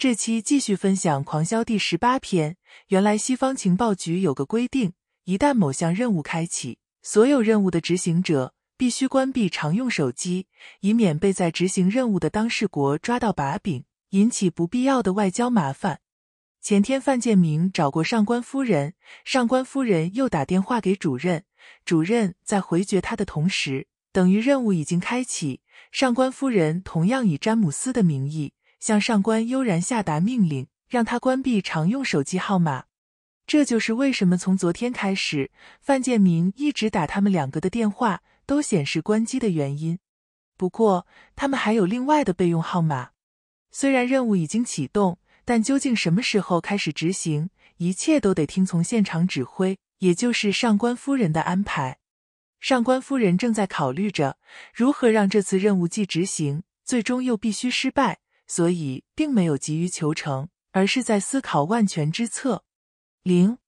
这期继续分享《狂销》第十八篇。原来西方情报局有个规定，一旦某项任务开启，所有任务的执行者必须关闭常用手机，以免被在执行任务的当事国抓到把柄，引起不必要的外交麻烦。前天范建明找过上官夫人，上官夫人又打电话给主任，主任在回绝他的同时，等于任务已经开启。上官夫人同样以詹姆斯的名义。向上官悠然下达命令，让他关闭常用手机号码。这就是为什么从昨天开始，范建明一直打他们两个的电话都显示关机的原因。不过，他们还有另外的备用号码。虽然任务已经启动，但究竟什么时候开始执行，一切都得听从现场指挥，也就是上官夫人的安排。上官夫人正在考虑着如何让这次任务既执行，最终又必须失败。所以，并没有急于求成，而是在思考万全之策。零。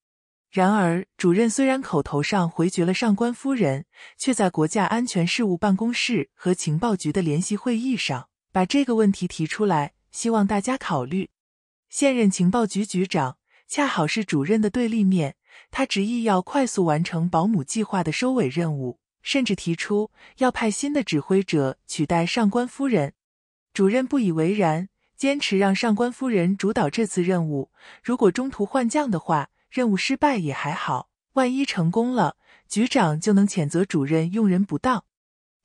然而，主任虽然口头上回绝了上官夫人，却在国家安全事务办公室和情报局的联席会议上把这个问题提出来，希望大家考虑。现任情报局局长恰好是主任的对立面，他执意要快速完成“保姆计划”的收尾任务，甚至提出要派新的指挥者取代上官夫人。主任不以为然，坚持让上官夫人主导这次任务。如果中途换将的话，任务失败也还好；万一成功了，局长就能谴责主任用人不当。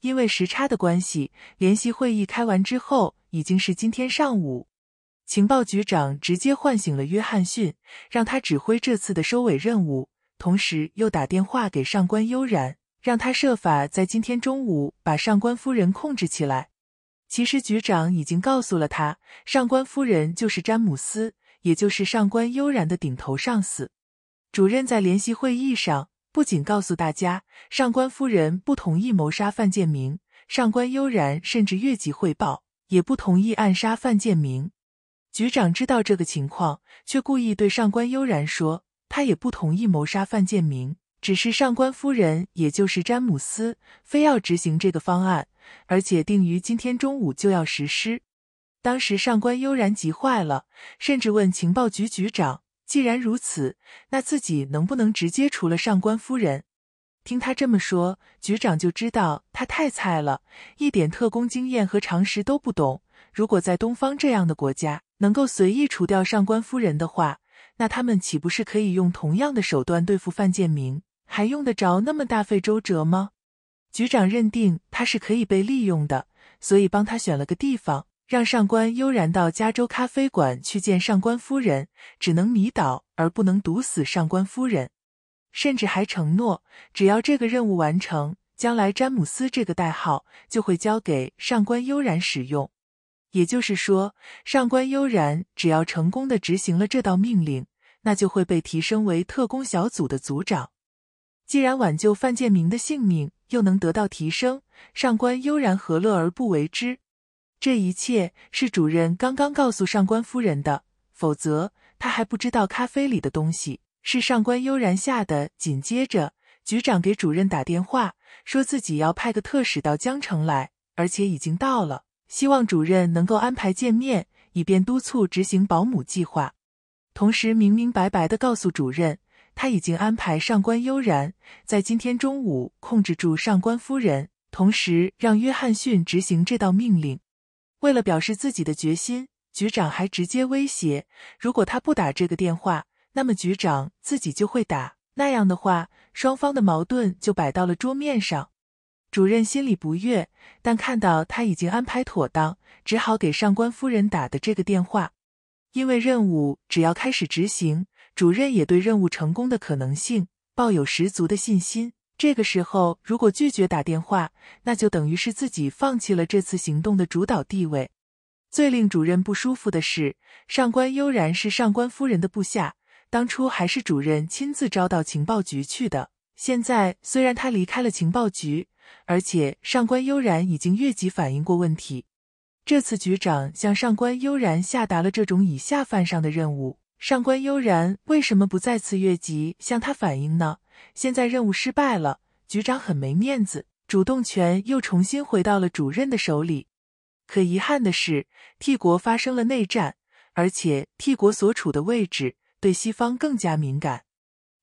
因为时差的关系，联席会议开完之后已经是今天上午。情报局长直接唤醒了约翰逊，让他指挥这次的收尾任务，同时又打电话给上官悠然，让他设法在今天中午把上官夫人控制起来。其实局长已经告诉了他，上官夫人就是詹姆斯，也就是上官悠然的顶头上司。主任在联席会议上不仅告诉大家，上官夫人不同意谋杀范建明，上官悠然甚至越级汇报，也不同意暗杀范建明。局长知道这个情况，却故意对上官悠然说，他也不同意谋杀范建明。只是上官夫人，也就是詹姆斯，非要执行这个方案，而且定于今天中午就要实施。当时上官悠然急坏了，甚至问情报局局长：“既然如此，那自己能不能直接除了上官夫人？”听他这么说，局长就知道他太菜了，一点特工经验和常识都不懂。如果在东方这样的国家能够随意除掉上官夫人的话，那他们岂不是可以用同样的手段对付范建明？还用得着那么大费周折吗？局长认定他是可以被利用的，所以帮他选了个地方，让上官悠然到加州咖啡馆去见上官夫人，只能迷倒而不能毒死上官夫人。甚至还承诺，只要这个任务完成，将来詹姆斯这个代号就会交给上官悠然使用。也就是说，上官悠然只要成功的执行了这道命令，那就会被提升为特工小组的组长。既然挽救范建明的性命，又能得到提升，上官悠然何乐而不为之？这一切是主任刚刚告诉上官夫人的，否则他还不知道咖啡里的东西是上官悠然下的。紧接着，局长给主任打电话，说自己要派个特使到江城来，而且已经到了，希望主任能够安排见面，以便督促执行保姆计划，同时明明白白的告诉主任。他已经安排上官悠然在今天中午控制住上官夫人，同时让约翰逊执行这道命令。为了表示自己的决心，局长还直接威胁：如果他不打这个电话，那么局长自己就会打。那样的话，双方的矛盾就摆到了桌面上。主任心里不悦，但看到他已经安排妥当，只好给上官夫人打的这个电话。因为任务只要开始执行。主任也对任务成功的可能性抱有十足的信心。这个时候，如果拒绝打电话，那就等于是自己放弃了这次行动的主导地位。最令主任不舒服的是，上官悠然是上官夫人的部下，当初还是主任亲自招到情报局去的。现在虽然他离开了情报局，而且上官悠然已经越级反映过问题，这次局长向上官悠然下达了这种以下犯上的任务。上官悠然为什么不再次越级向他反映呢？现在任务失败了，局长很没面子，主动权又重新回到了主任的手里。可遗憾的是，替国发生了内战，而且替国所处的位置对西方更加敏感。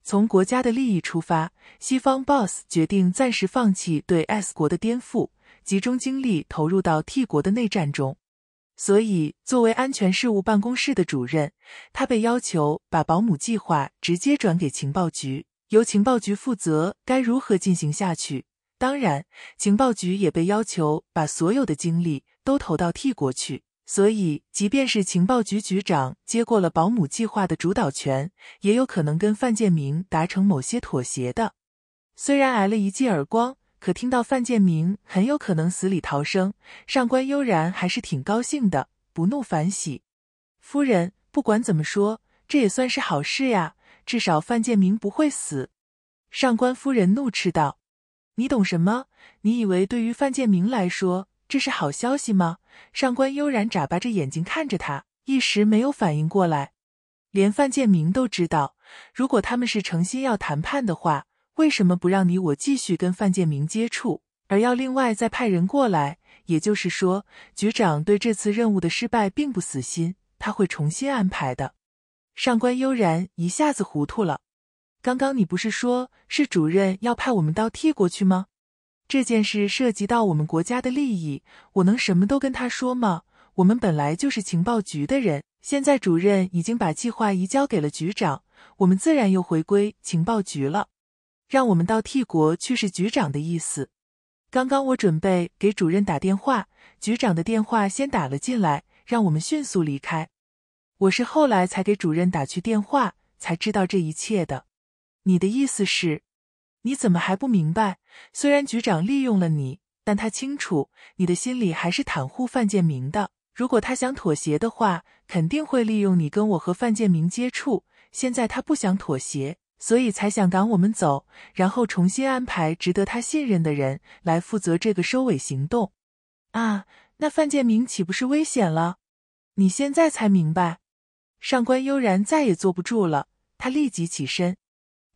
从国家的利益出发，西方 boss 决定暂时放弃对 S 国的颠覆，集中精力投入到替国的内战中。所以，作为安全事务办公室的主任，他被要求把保姆计划直接转给情报局，由情报局负责该如何进行下去。当然，情报局也被要求把所有的精力都投到替国去。所以，即便是情报局局长接过了保姆计划的主导权，也有可能跟范建明达成某些妥协的。虽然挨了一记耳光。可听到范建明很有可能死里逃生，上官悠然还是挺高兴的，不怒反喜。夫人，不管怎么说，这也算是好事呀，至少范建明不会死。上官夫人怒斥道：“你懂什么？你以为对于范建明来说，这是好消息吗？”上官悠然眨巴着眼睛看着他，一时没有反应过来。连范建明都知道，如果他们是诚心要谈判的话。为什么不让你我继续跟范建明接触，而要另外再派人过来？也就是说，局长对这次任务的失败并不死心，他会重新安排的。上官悠然一下子糊涂了。刚刚你不是说，是主任要派我们到 T 国去吗？这件事涉及到我们国家的利益，我能什么都跟他说吗？我们本来就是情报局的人，现在主任已经把计划移交给了局长，我们自然又回归情报局了。让我们到替国去是局长的意思。刚刚我准备给主任打电话，局长的电话先打了进来，让我们迅速离开。我是后来才给主任打去电话，才知道这一切的。你的意思是？你怎么还不明白？虽然局长利用了你，但他清楚你的心里还是袒护范建明的。如果他想妥协的话，肯定会利用你跟我和范建明接触。现在他不想妥协。所以才想赶我们走，然后重新安排值得他信任的人来负责这个收尾行动。啊，那范建明岂不是危险了？你现在才明白？上官悠然再也坐不住了，他立即起身。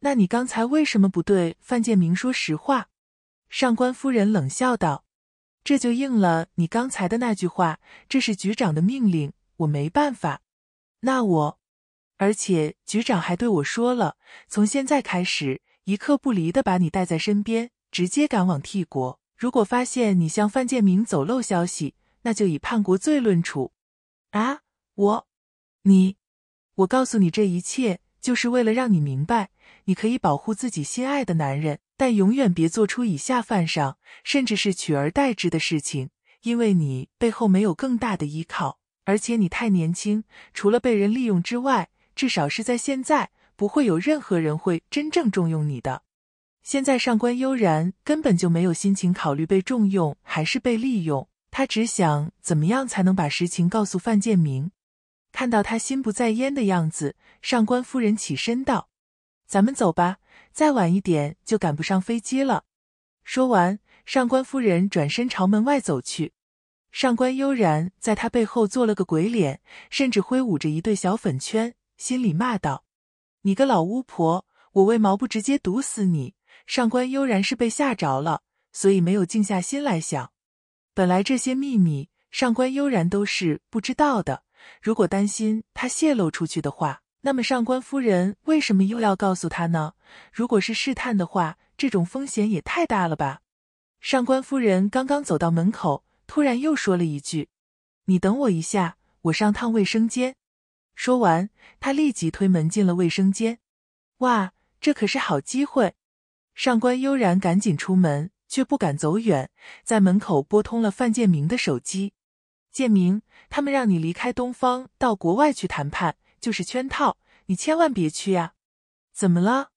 那你刚才为什么不对范建明说实话？上官夫人冷笑道：“这就应了你刚才的那句话，这是局长的命令，我没办法。”那我。而且局长还对我说了，从现在开始一刻不离的把你带在身边，直接赶往替国。如果发现你向范建明走漏消息，那就以叛国罪论处。啊，我，你，我告诉你这一切，就是为了让你明白，你可以保护自己心爱的男人，但永远别做出以下犯上，甚至是取而代之的事情，因为你背后没有更大的依靠，而且你太年轻，除了被人利用之外。至少是在现在，不会有任何人会真正重用你的。现在上官悠然根本就没有心情考虑被重用还是被利用，他只想怎么样才能把实情告诉范建明。看到他心不在焉的样子，上官夫人起身道：“咱们走吧，再晚一点就赶不上飞机了。”说完，上官夫人转身朝门外走去。上官悠然在他背后做了个鬼脸，甚至挥舞着一对小粉圈。心里骂道：“你个老巫婆，我为毛不直接毒死你？”上官悠然是被吓着了，所以没有静下心来想。本来这些秘密，上官悠然都是不知道的。如果担心他泄露出去的话，那么上官夫人为什么又要告诉他呢？如果是试探的话，这种风险也太大了吧？上官夫人刚刚走到门口，突然又说了一句：“你等我一下，我上趟卫生间。”说完，他立即推门进了卫生间。哇，这可是好机会！上官悠然赶紧出门，却不敢走远，在门口拨通了范建明的手机：“建明，他们让你离开东方，到国外去谈判，就是圈套，你千万别去呀！”“怎么了？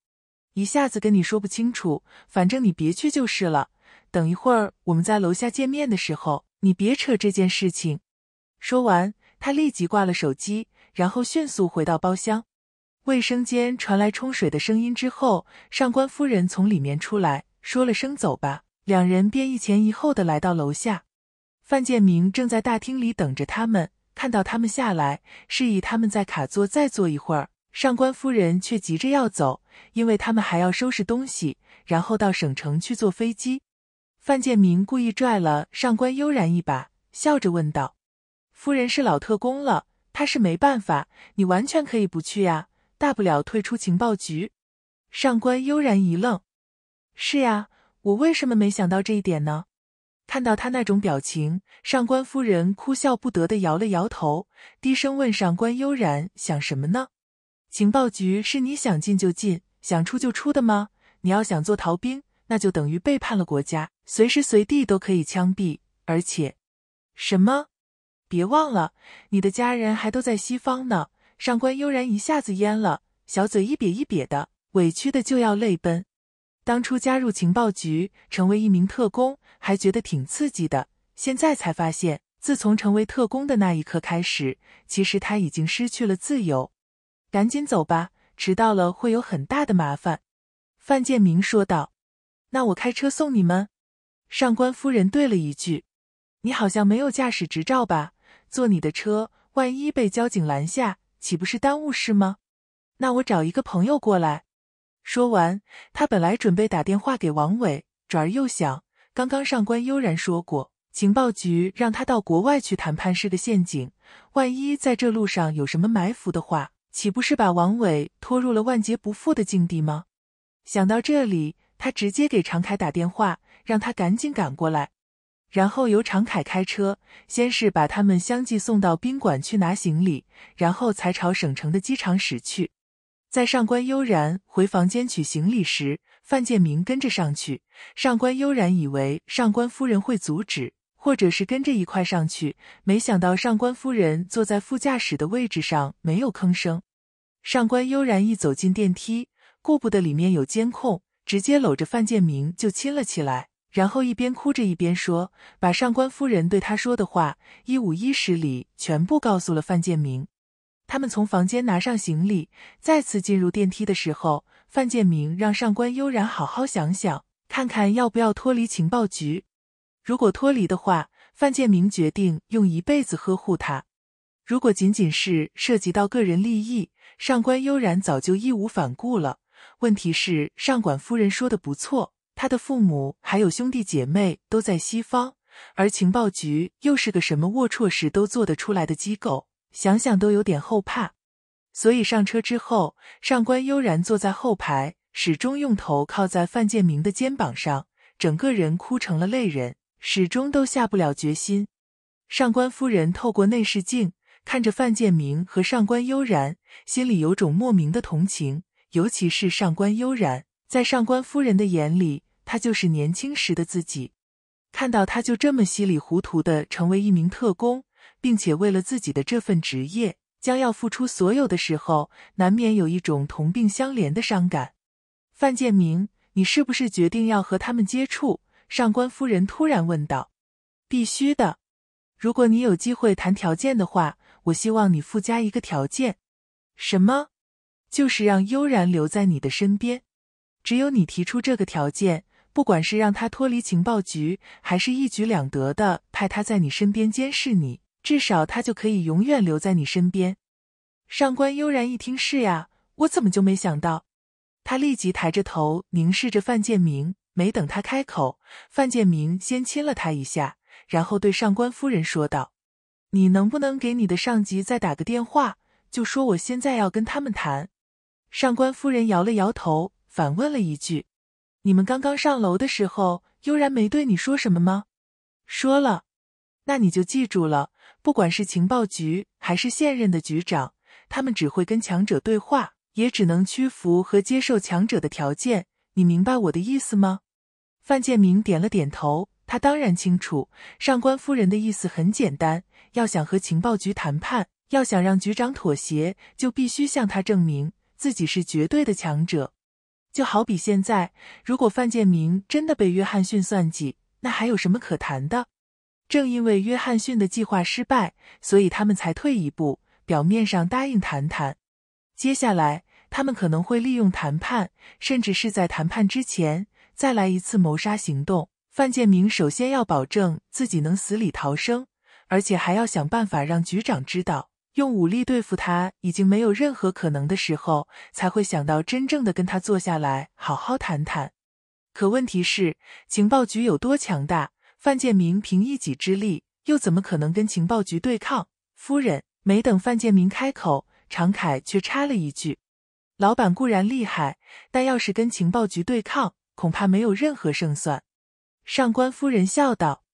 一下子跟你说不清楚，反正你别去就是了。等一会儿我们在楼下见面的时候，你别扯这件事情。”说完，他立即挂了手机。然后迅速回到包厢，卫生间传来冲水的声音。之后，上官夫人从里面出来，说了声“走吧”，两人便一前一后的来到楼下。范建明正在大厅里等着他们，看到他们下来，示意他们在卡座再坐一会儿。上官夫人却急着要走，因为他们还要收拾东西，然后到省城去坐飞机。范建明故意拽了上官悠然一把，笑着问道：“夫人是老特工了？”他是没办法，你完全可以不去呀，大不了退出情报局。上官悠然一愣，是呀，我为什么没想到这一点呢？看到他那种表情，上官夫人哭笑不得的摇了摇头，低声问上官悠然：“想什么呢？情报局是你想进就进，想出就出的吗？你要想做逃兵，那就等于背叛了国家，随时随地都可以枪毙。而且，什么？”别忘了，你的家人还都在西方呢。上官悠然一下子蔫了，小嘴一瘪一瘪的，委屈的就要泪奔。当初加入情报局，成为一名特工，还觉得挺刺激的。现在才发现，自从成为特工的那一刻开始，其实他已经失去了自由。赶紧走吧，迟到了会有很大的麻烦。范建明说道。那我开车送你们。上官夫人对了一句：“你好像没有驾驶执照吧？”坐你的车，万一被交警拦下，岂不是耽误事吗？那我找一个朋友过来。说完，他本来准备打电话给王伟，转而又想，刚刚上官悠然说过，情报局让他到国外去谈判是个陷阱，万一在这路上有什么埋伏的话，岂不是把王伟拖入了万劫不复的境地吗？想到这里，他直接给常凯打电话，让他赶紧赶过来。然后由常凯开车，先是把他们相继送到宾馆去拿行李，然后才朝省城的机场驶去。在上官悠然回房间取行李时，范建明跟着上去。上官悠然以为上官夫人会阻止，或者是跟着一块上去，没想到上官夫人坐在副驾驶的位置上没有吭声。上官悠然一走进电梯，顾不得里面有监控，直接搂着范建明就亲了起来。然后一边哭着一边说，把上官夫人对他说的话一五一十里全部告诉了范建明。他们从房间拿上行李，再次进入电梯的时候，范建明让上官悠然好好想想，看看要不要脱离情报局。如果脱离的话，范建明决定用一辈子呵护他。如果仅仅是涉及到个人利益，上官悠然早就义无反顾了。问题是，上官夫人说的不错。他的父母还有兄弟姐妹都在西方，而情报局又是个什么龌龊事都做得出来的机构，想想都有点后怕。所以上车之后，上官悠然坐在后排，始终用头靠在范建明的肩膀上，整个人哭成了泪人，始终都下不了决心。上官夫人透过内视镜看着范建明和上官悠然，心里有种莫名的同情，尤其是上官悠然。在上官夫人的眼里，他就是年轻时的自己。看到他就这么稀里糊涂的成为一名特工，并且为了自己的这份职业将要付出所有的时候，难免有一种同病相怜的伤感。范建明，你是不是决定要和他们接触？上官夫人突然问道。必须的。如果你有机会谈条件的话，我希望你附加一个条件。什么？就是让悠然留在你的身边。只有你提出这个条件，不管是让他脱离情报局，还是一举两得的派他在你身边监视你，至少他就可以永远留在你身边。上官悠然一听，是呀，我怎么就没想到？他立即抬着头凝视着范建明，没等他开口，范建明先亲了他一下，然后对上官夫人说道：“你能不能给你的上级再打个电话，就说我现在要跟他们谈？”上官夫人摇了摇头。反问了一句：“你们刚刚上楼的时候，悠然没对你说什么吗？”“说了。”“那你就记住了，不管是情报局还是现任的局长，他们只会跟强者对话，也只能屈服和接受强者的条件。你明白我的意思吗？”范建明点了点头。他当然清楚，上官夫人的意思很简单：要想和情报局谈判，要想让局长妥协，就必须向他证明自己是绝对的强者。就好比现在，如果范建明真的被约翰逊算计，那还有什么可谈的？正因为约翰逊的计划失败，所以他们才退一步，表面上答应谈谈。接下来，他们可能会利用谈判，甚至是在谈判之前再来一次谋杀行动。范建明首先要保证自己能死里逃生，而且还要想办法让局长知道。用武力对付他已经没有任何可能的时候，才会想到真正的跟他坐下来好好谈谈。可问题是，情报局有多强大，范建明凭一己之力又怎么可能跟情报局对抗？夫人没等范建明开口，常凯却插了一句：“老板固然厉害，但要是跟情报局对抗，恐怕没有任何胜算。”上官夫人笑道：“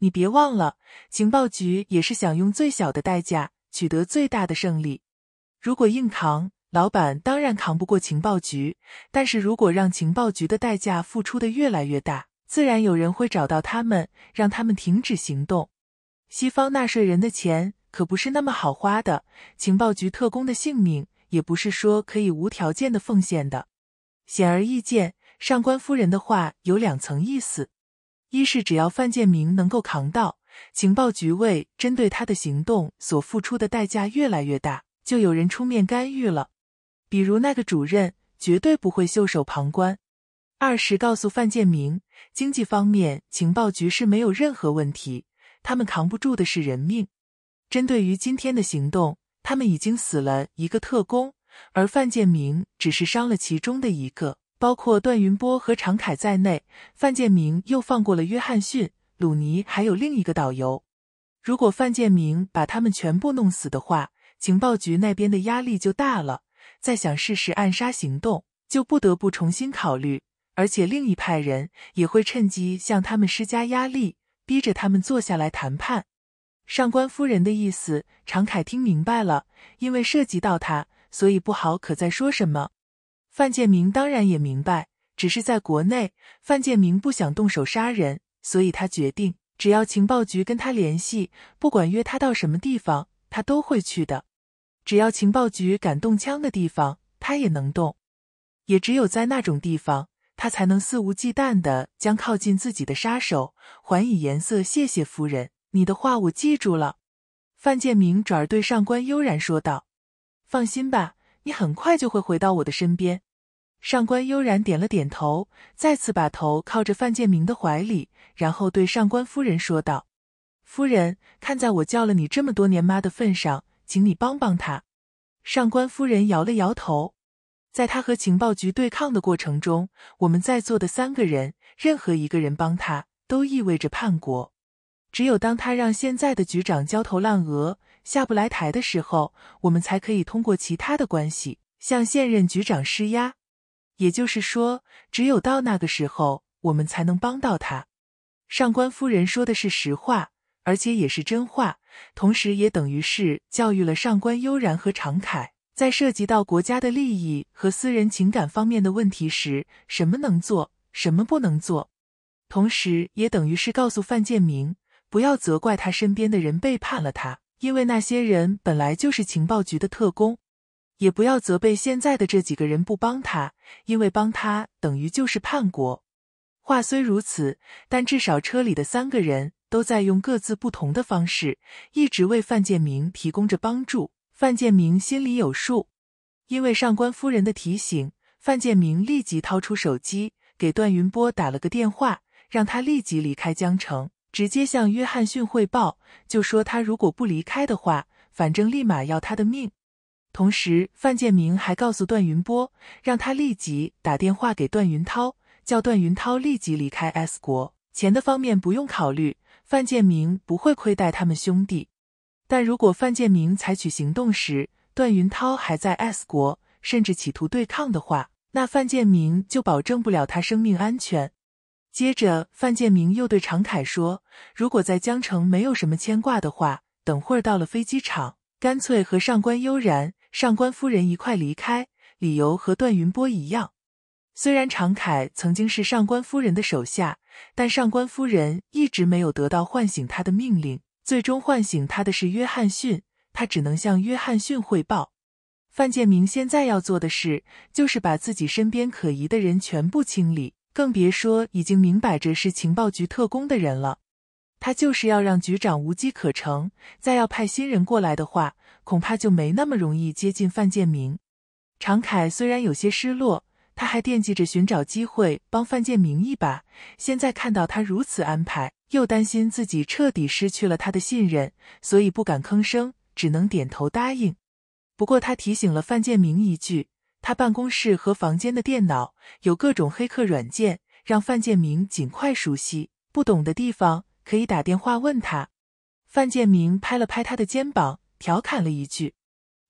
你别忘了，情报局也是想用最小的代价。”取得最大的胜利。如果硬扛，老板当然扛不过情报局；但是如果让情报局的代价付出的越来越大，自然有人会找到他们，让他们停止行动。西方纳税人的钱可不是那么好花的，情报局特工的性命也不是说可以无条件的奉献的。显而易见，上官夫人的话有两层意思：一是只要范建明能够扛到。情报局为针对他的行动所付出的代价越来越大，就有人出面干预了。比如那个主任绝对不会袖手旁观。二是告诉范建明，经济方面情报局是没有任何问题，他们扛不住的是人命。针对于今天的行动，他们已经死了一个特工，而范建明只是伤了其中的一个，包括段云波和常凯在内。范建明又放过了约翰逊。鲁尼还有另一个导游，如果范建明把他们全部弄死的话，情报局那边的压力就大了。再想试试暗杀行动，就不得不重新考虑，而且另一派人也会趁机向他们施加压力，逼着他们坐下来谈判。上官夫人的意思，常凯听明白了，因为涉及到他，所以不好可再说什么。范建明当然也明白，只是在国内，范建明不想动手杀人。所以他决定，只要情报局跟他联系，不管约他到什么地方，他都会去的。只要情报局敢动枪的地方，他也能动。也只有在那种地方，他才能肆无忌惮的将靠近自己的杀手还以颜色。谢谢夫人，你的话我记住了。范建明转而对上官悠然说道：“放心吧，你很快就会回到我的身边。”上官悠然点了点头，再次把头靠着范建明的怀里，然后对上官夫人说道：“夫人，看在我叫了你这么多年妈的份上，请你帮帮他。”上官夫人摇了摇头，在他和情报局对抗的过程中，我们在座的三个人，任何一个人帮他，都意味着叛国。只有当他让现在的局长焦头烂额、下不来台的时候，我们才可以通过其他的关系向现任局长施压。也就是说，只有到那个时候，我们才能帮到他。上官夫人说的是实话，而且也是真话，同时也等于是教育了上官悠然和常凯，在涉及到国家的利益和私人情感方面的问题时，什么能做，什么不能做。同时也等于是告诉范建明，不要责怪他身边的人背叛了他，因为那些人本来就是情报局的特工。也不要责备现在的这几个人不帮他，因为帮他等于就是叛国。话虽如此，但至少车里的三个人都在用各自不同的方式，一直为范建明提供着帮助。范建明心里有数，因为上官夫人的提醒，范建明立即掏出手机给段云波打了个电话，让他立即离开江城，直接向约翰逊汇报，就说他如果不离开的话，反正立马要他的命。同时，范建明还告诉段云波，让他立即打电话给段云涛，叫段云涛立即离开 S 国。钱的方面不用考虑，范建明不会亏待他们兄弟。但如果范建明采取行动时，段云涛还在 S 国，甚至企图对抗的话，那范建明就保证不了他生命安全。接着，范建明又对常凯说：“如果在江城没有什么牵挂的话，等会儿到了飞机场，干脆和上官悠然。”上官夫人一块离开，理由和段云波一样。虽然常凯曾经是上官夫人的手下，但上官夫人一直没有得到唤醒他的命令。最终唤醒他的是约翰逊，他只能向约翰逊汇报。范建明现在要做的事，就是把自己身边可疑的人全部清理，更别说已经明摆着是情报局特工的人了。他就是要让局长无机可乘，再要派新人过来的话，恐怕就没那么容易接近范建明。常凯虽然有些失落，他还惦记着寻找机会帮范建明一把。现在看到他如此安排，又担心自己彻底失去了他的信任，所以不敢吭声，只能点头答应。不过他提醒了范建明一句：他办公室和房间的电脑有各种黑客软件，让范建明尽快熟悉，不懂的地方。可以打电话问他。范建明拍了拍他的肩膀，调侃了一句：“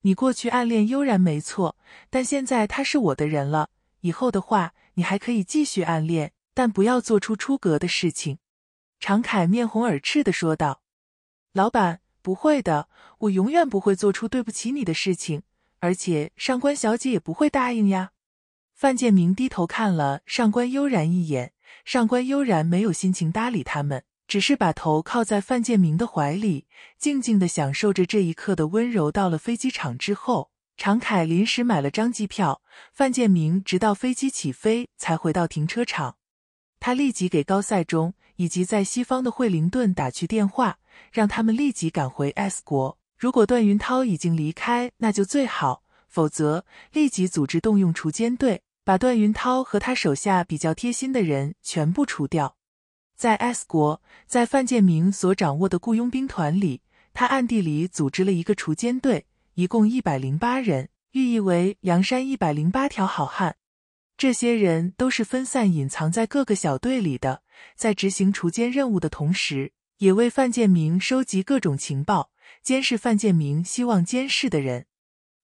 你过去暗恋悠然没错，但现在他是我的人了。以后的话，你还可以继续暗恋，但不要做出出格的事情。”常凯面红耳赤的说道：“老板不会的，我永远不会做出对不起你的事情。而且上官小姐也不会答应呀。”范建明低头看了上官悠然一眼，上官悠然没有心情搭理他们。只是把头靠在范建明的怀里，静静的享受着这一刻的温柔。到了飞机场之后，常凯临时买了张机票。范建明直到飞机起飞才回到停车场。他立即给高赛中以及在西方的惠灵顿打去电话，让他们立即赶回 S 国。如果段云涛已经离开，那就最好；否则，立即组织动用锄奸队，把段云涛和他手下比较贴心的人全部除掉。在 S 国，在范建明所掌握的雇佣兵团里，他暗地里组织了一个锄奸队，一共一百零八人，寓意为梁山一百零八条好汉。这些人都是分散隐藏在各个小队里的，在执行锄奸任务的同时，也为范建明收集各种情报，监视范建明希望监视的人。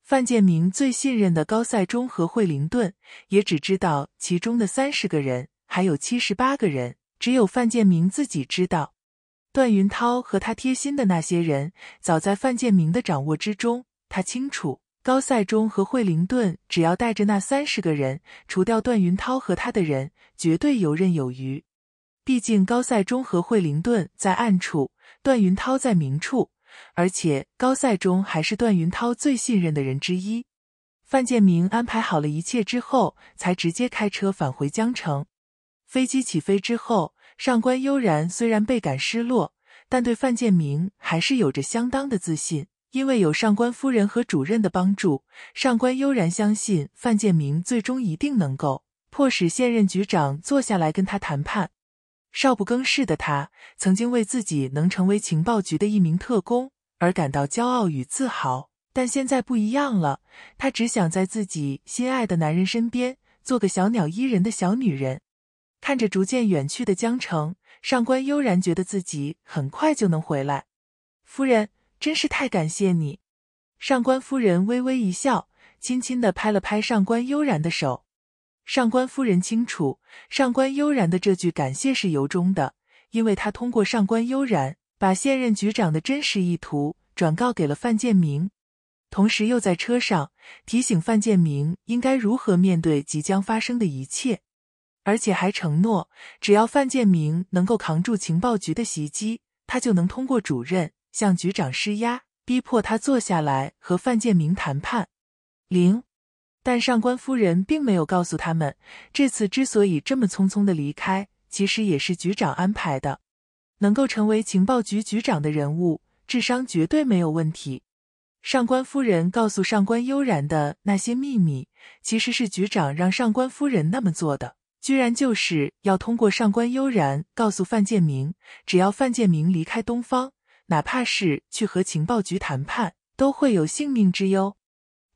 范建明最信任的高赛中和惠灵顿，也只知道其中的三十个人，还有七十八个人。只有范建明自己知道，段云涛和他贴心的那些人，早在范建明的掌握之中。他清楚，高赛中和惠灵顿只要带着那三十个人，除掉段云涛和他的人，绝对游刃有余。毕竟高赛中和惠灵顿在暗处，段云涛在明处，而且高赛中还是段云涛最信任的人之一。范建明安排好了一切之后，才直接开车返回江城。飞机起飞之后，上官悠然虽然倍感失落，但对范建明还是有着相当的自信。因为有上官夫人和主任的帮助，上官悠然相信范建明最终一定能够迫使现任局长坐下来跟他谈判。少不更事的他，曾经为自己能成为情报局的一名特工而感到骄傲与自豪，但现在不一样了。他只想在自己心爱的男人身边，做个小鸟依人的小女人。看着逐渐远去的江城，上官悠然觉得自己很快就能回来。夫人，真是太感谢你。上官夫人微微一笑，轻轻的拍了拍上官悠然的手。上官夫人清楚，上官悠然的这句感谢是由衷的，因为他通过上官悠然把现任局长的真实意图转告给了范建明，同时又在车上提醒范建明应该如何面对即将发生的一切。而且还承诺，只要范建明能够扛住情报局的袭击，他就能通过主任向局长施压，逼迫他坐下来和范建明谈判。零，但上官夫人并没有告诉他们，这次之所以这么匆匆的离开，其实也是局长安排的。能够成为情报局局长的人物，智商绝对没有问题。上官夫人告诉上官悠然的那些秘密，其实是局长让上官夫人那么做的。居然就是要通过上官悠然告诉范建明，只要范建明离开东方，哪怕是去和情报局谈判，都会有性命之忧。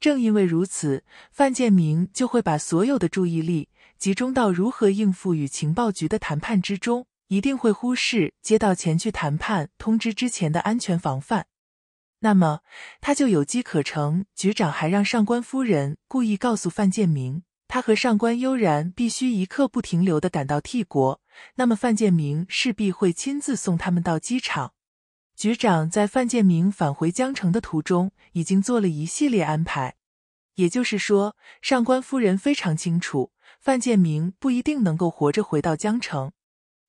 正因为如此，范建明就会把所有的注意力集中到如何应付与情报局的谈判之中，一定会忽视接到前去谈判通知之前的安全防范。那么他就有机可乘。局长还让上官夫人故意告诉范建明。他和上官悠然必须一刻不停留的赶到替国，那么范建明势必会亲自送他们到机场。局长在范建明返回江城的途中，已经做了一系列安排。也就是说，上官夫人非常清楚，范建明不一定能够活着回到江城。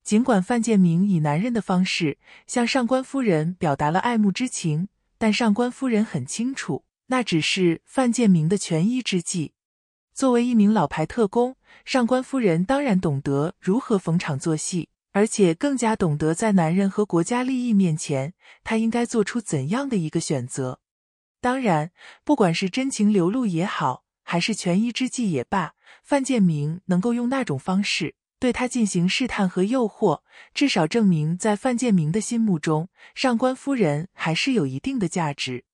尽管范建明以男人的方式向上官夫人表达了爱慕之情，但上官夫人很清楚，那只是范建明的权宜之计。作为一名老牌特工，上官夫人当然懂得如何逢场作戏，而且更加懂得在男人和国家利益面前，她应该做出怎样的一个选择。当然，不管是真情流露也好，还是权宜之计也罢，范建明能够用那种方式对她进行试探和诱惑，至少证明在范建明的心目中，上官夫人还是有一定的价值。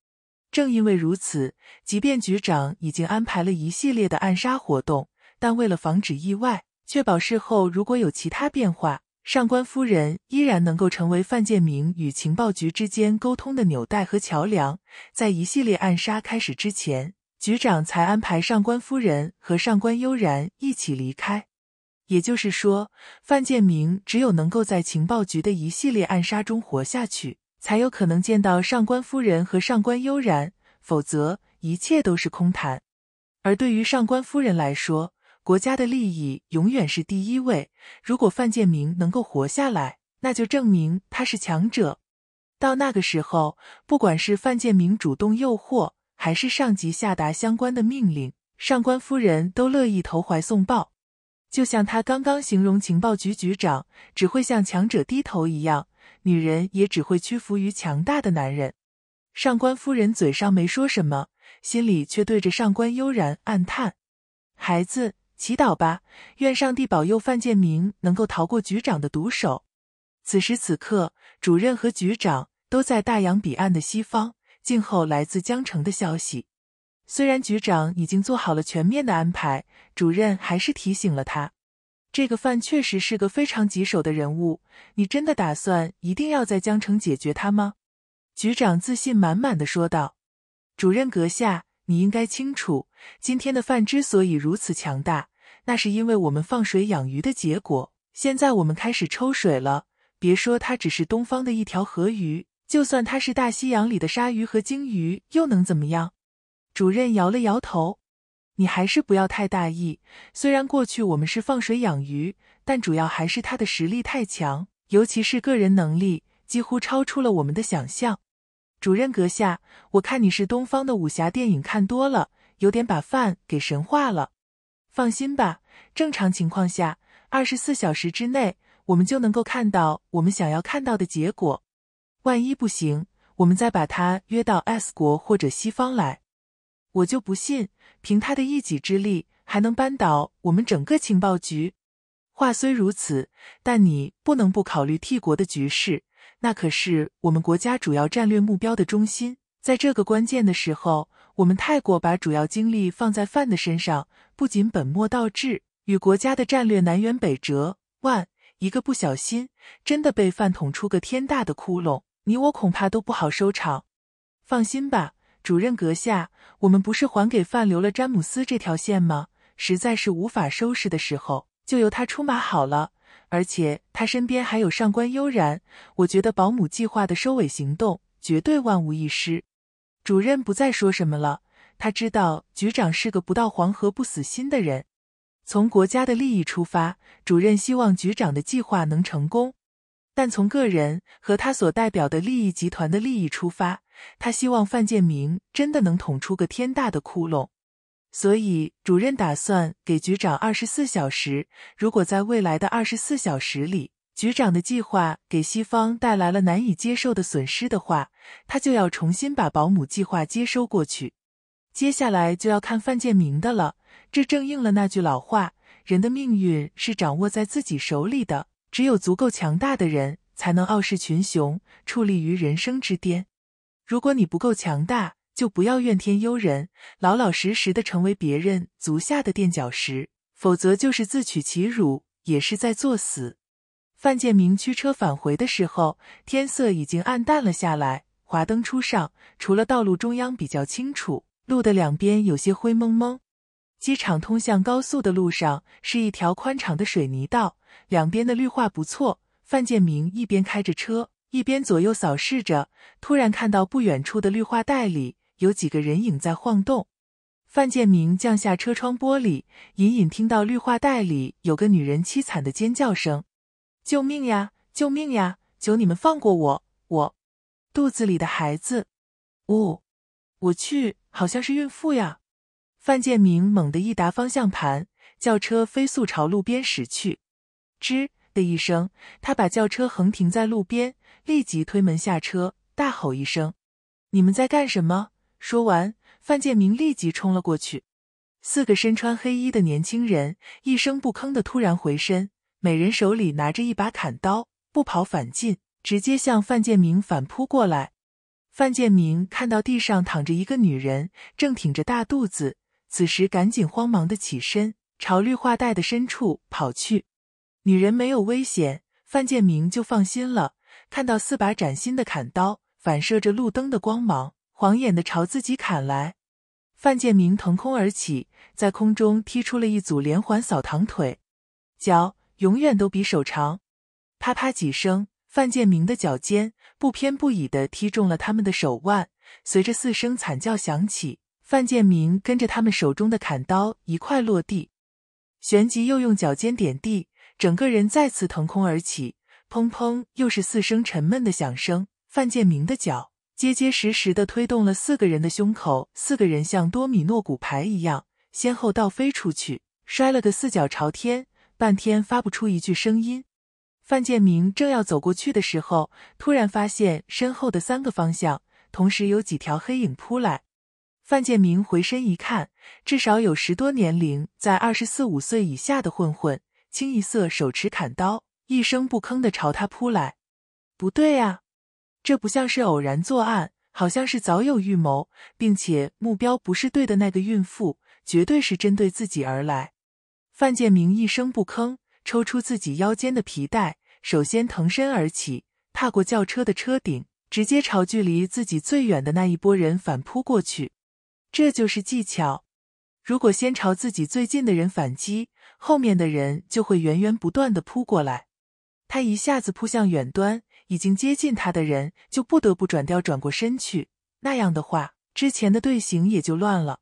正因为如此，即便局长已经安排了一系列的暗杀活动，但为了防止意外，确保事后如果有其他变化，上官夫人依然能够成为范建明与情报局之间沟通的纽带和桥梁。在一系列暗杀开始之前，局长才安排上官夫人和上官悠然一起离开。也就是说，范建明只有能够在情报局的一系列暗杀中活下去。才有可能见到上官夫人和上官悠然，否则一切都是空谈。而对于上官夫人来说，国家的利益永远是第一位。如果范建明能够活下来，那就证明他是强者。到那个时候，不管是范建明主动诱惑，还是上级下达相关的命令，上官夫人都乐意投怀送抱，就像他刚刚形容情报局局长只会向强者低头一样。女人也只会屈服于强大的男人。上官夫人嘴上没说什么，心里却对着上官悠然暗叹：“孩子，祈祷吧，愿上帝保佑范建明能够逃过局长的毒手。”此时此刻，主任和局长都在大洋彼岸的西方，静候来自江城的消息。虽然局长已经做好了全面的安排，主任还是提醒了他。这个范确实是个非常棘手的人物，你真的打算一定要在江城解决他吗？局长自信满满的说道：“主任阁下，你应该清楚，今天的范之所以如此强大，那是因为我们放水养鱼的结果。现在我们开始抽水了，别说它只是东方的一条河鱼，就算它是大西洋里的鲨鱼和鲸鱼，又能怎么样？”主任摇了摇头。你还是不要太大意。虽然过去我们是放水养鱼，但主要还是他的实力太强，尤其是个人能力，几乎超出了我们的想象。主任阁下，我看你是东方的武侠电影看多了，有点把范给神化了。放心吧，正常情况下，二十四小时之内，我们就能够看到我们想要看到的结果。万一不行，我们再把他约到 S 国或者西方来。我就不信，凭他的一己之力，还能扳倒我们整个情报局。话虽如此，但你不能不考虑替国的局势，那可是我们国家主要战略目标的中心。在这个关键的时候，我们太过把主要精力放在范的身上，不仅本末倒置，与国家的战略南辕北辙。万一个不小心，真的被范捅出个天大的窟窿，你我恐怕都不好收场。放心吧。主任阁下，我们不是还给范留了詹姆斯这条线吗？实在是无法收拾的时候，就由他出马好了。而且他身边还有上官悠然，我觉得保姆计划的收尾行动绝对万无一失。主任不再说什么了，他知道局长是个不到黄河不死心的人。从国家的利益出发，主任希望局长的计划能成功，但从个人和他所代表的利益集团的利益出发。他希望范建明真的能捅出个天大的窟窿，所以主任打算给局长二十四小时。如果在未来的二十四小时里，局长的计划给西方带来了难以接受的损失的话，他就要重新把保姆计划接收过去。接下来就要看范建明的了。这正应了那句老话：人的命运是掌握在自己手里的。只有足够强大的人，才能傲视群雄，矗立于人生之巅。如果你不够强大，就不要怨天尤人，老老实实的成为别人足下的垫脚石，否则就是自取其辱，也是在作死。范建明驱车返回的时候，天色已经暗淡了下来，华灯初上，除了道路中央比较清楚，路的两边有些灰蒙蒙。机场通向高速的路上是一条宽敞的水泥道，两边的绿化不错。范建明一边开着车。一边左右扫视着，突然看到不远处的绿化带里有几个人影在晃动。范建明降下车窗玻璃，隐隐听到绿化带里有个女人凄惨的尖叫声：“救命呀！救命呀！求你们放过我，我肚子里的孩子……呜，我去，好像是孕妇呀！”范建明猛地一打方向盘，轿车飞速朝路边驶去。吱。的一声，他把轿车横停在路边，立即推门下车，大吼一声：“你们在干什么？”说完，范建明立即冲了过去。四个身穿黑衣的年轻人一声不吭的突然回身，每人手里拿着一把砍刀，不跑反进，直接向范建明反扑过来。范建明看到地上躺着一个女人，正挺着大肚子，此时赶紧慌忙的起身，朝绿化带的深处跑去。女人没有危险，范建明就放心了。看到四把崭新的砍刀反射着路灯的光芒，晃眼的朝自己砍来，范建明腾空而起，在空中踢出了一组连环扫堂腿，脚永远都比手长。啪啪几声，范建明的脚尖不偏不倚的踢中了他们的手腕，随着四声惨叫响起，范建明跟着他们手中的砍刀一块落地，旋即又用脚尖点地。整个人再次腾空而起，砰砰，又是四声沉闷的响声。范建明的脚结结实实的推动了四个人的胸口，四个人像多米诺骨牌一样，先后倒飞出去，摔了个四脚朝天，半天发不出一句声音。范建明正要走过去的时候，突然发现身后的三个方向同时有几条黑影扑来。范建明回身一看，至少有十多年龄在二十四五岁以下的混混。清一色手持砍刀，一声不吭的朝他扑来。不对啊，这不像是偶然作案，好像是早有预谋，并且目标不是对的那个孕妇，绝对是针对自己而来。范建明一声不吭，抽出自己腰间的皮带，首先腾身而起，踏过轿车的车顶，直接朝距离自己最远的那一波人反扑过去。这就是技巧，如果先朝自己最近的人反击。后面的人就会源源不断的扑过来，他一下子扑向远端，已经接近他的人就不得不转掉转过身去，那样的话，之前的队形也就乱了。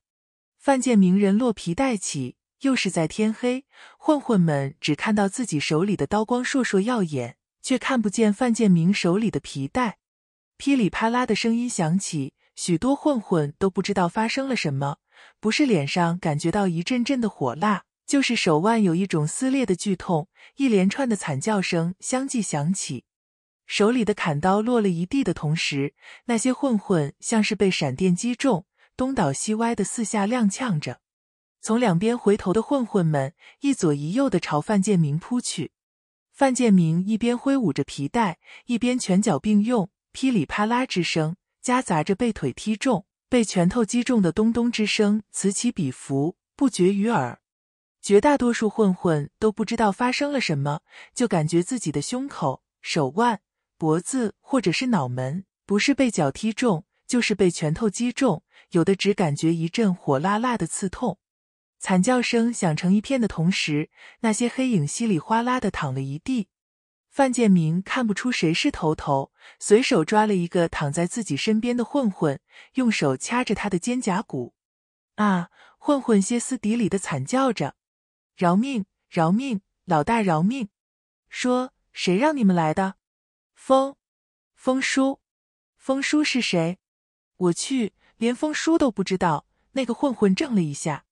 范建明人落皮带起，又是在天黑，混混们只看到自己手里的刀光烁烁耀眼，却看不见范建明手里的皮带。噼里啪啦的声音响起，许多混混都不知道发生了什么，不是脸上感觉到一阵阵的火辣。就是手腕有一种撕裂的剧痛，一连串的惨叫声相继响起，手里的砍刀落了一地的同时，那些混混像是被闪电击中，东倒西歪的四下踉跄着。从两边回头的混混们一左一右的朝范建明扑去，范建明一边挥舞着皮带，一边拳脚并用，噼里啪啦之声夹杂着被腿踢中、被拳头击中的咚咚之声，此起彼伏，不绝于耳。绝大多数混混都不知道发生了什么，就感觉自己的胸口、手腕、脖子或者是脑门，不是被脚踢中，就是被拳头击中，有的只感觉一阵火辣辣的刺痛，惨叫声响成一片的同时，那些黑影稀里哗啦的躺了一地。范建明看不出谁是头头，随手抓了一个躺在自己身边的混混，用手掐着他的肩胛骨，啊！混混歇斯底里的惨叫着。饶命，饶命，老大饶命！说谁让你们来的？风，风叔，风叔是谁？我去，连风叔都不知道。那个混混怔了一下，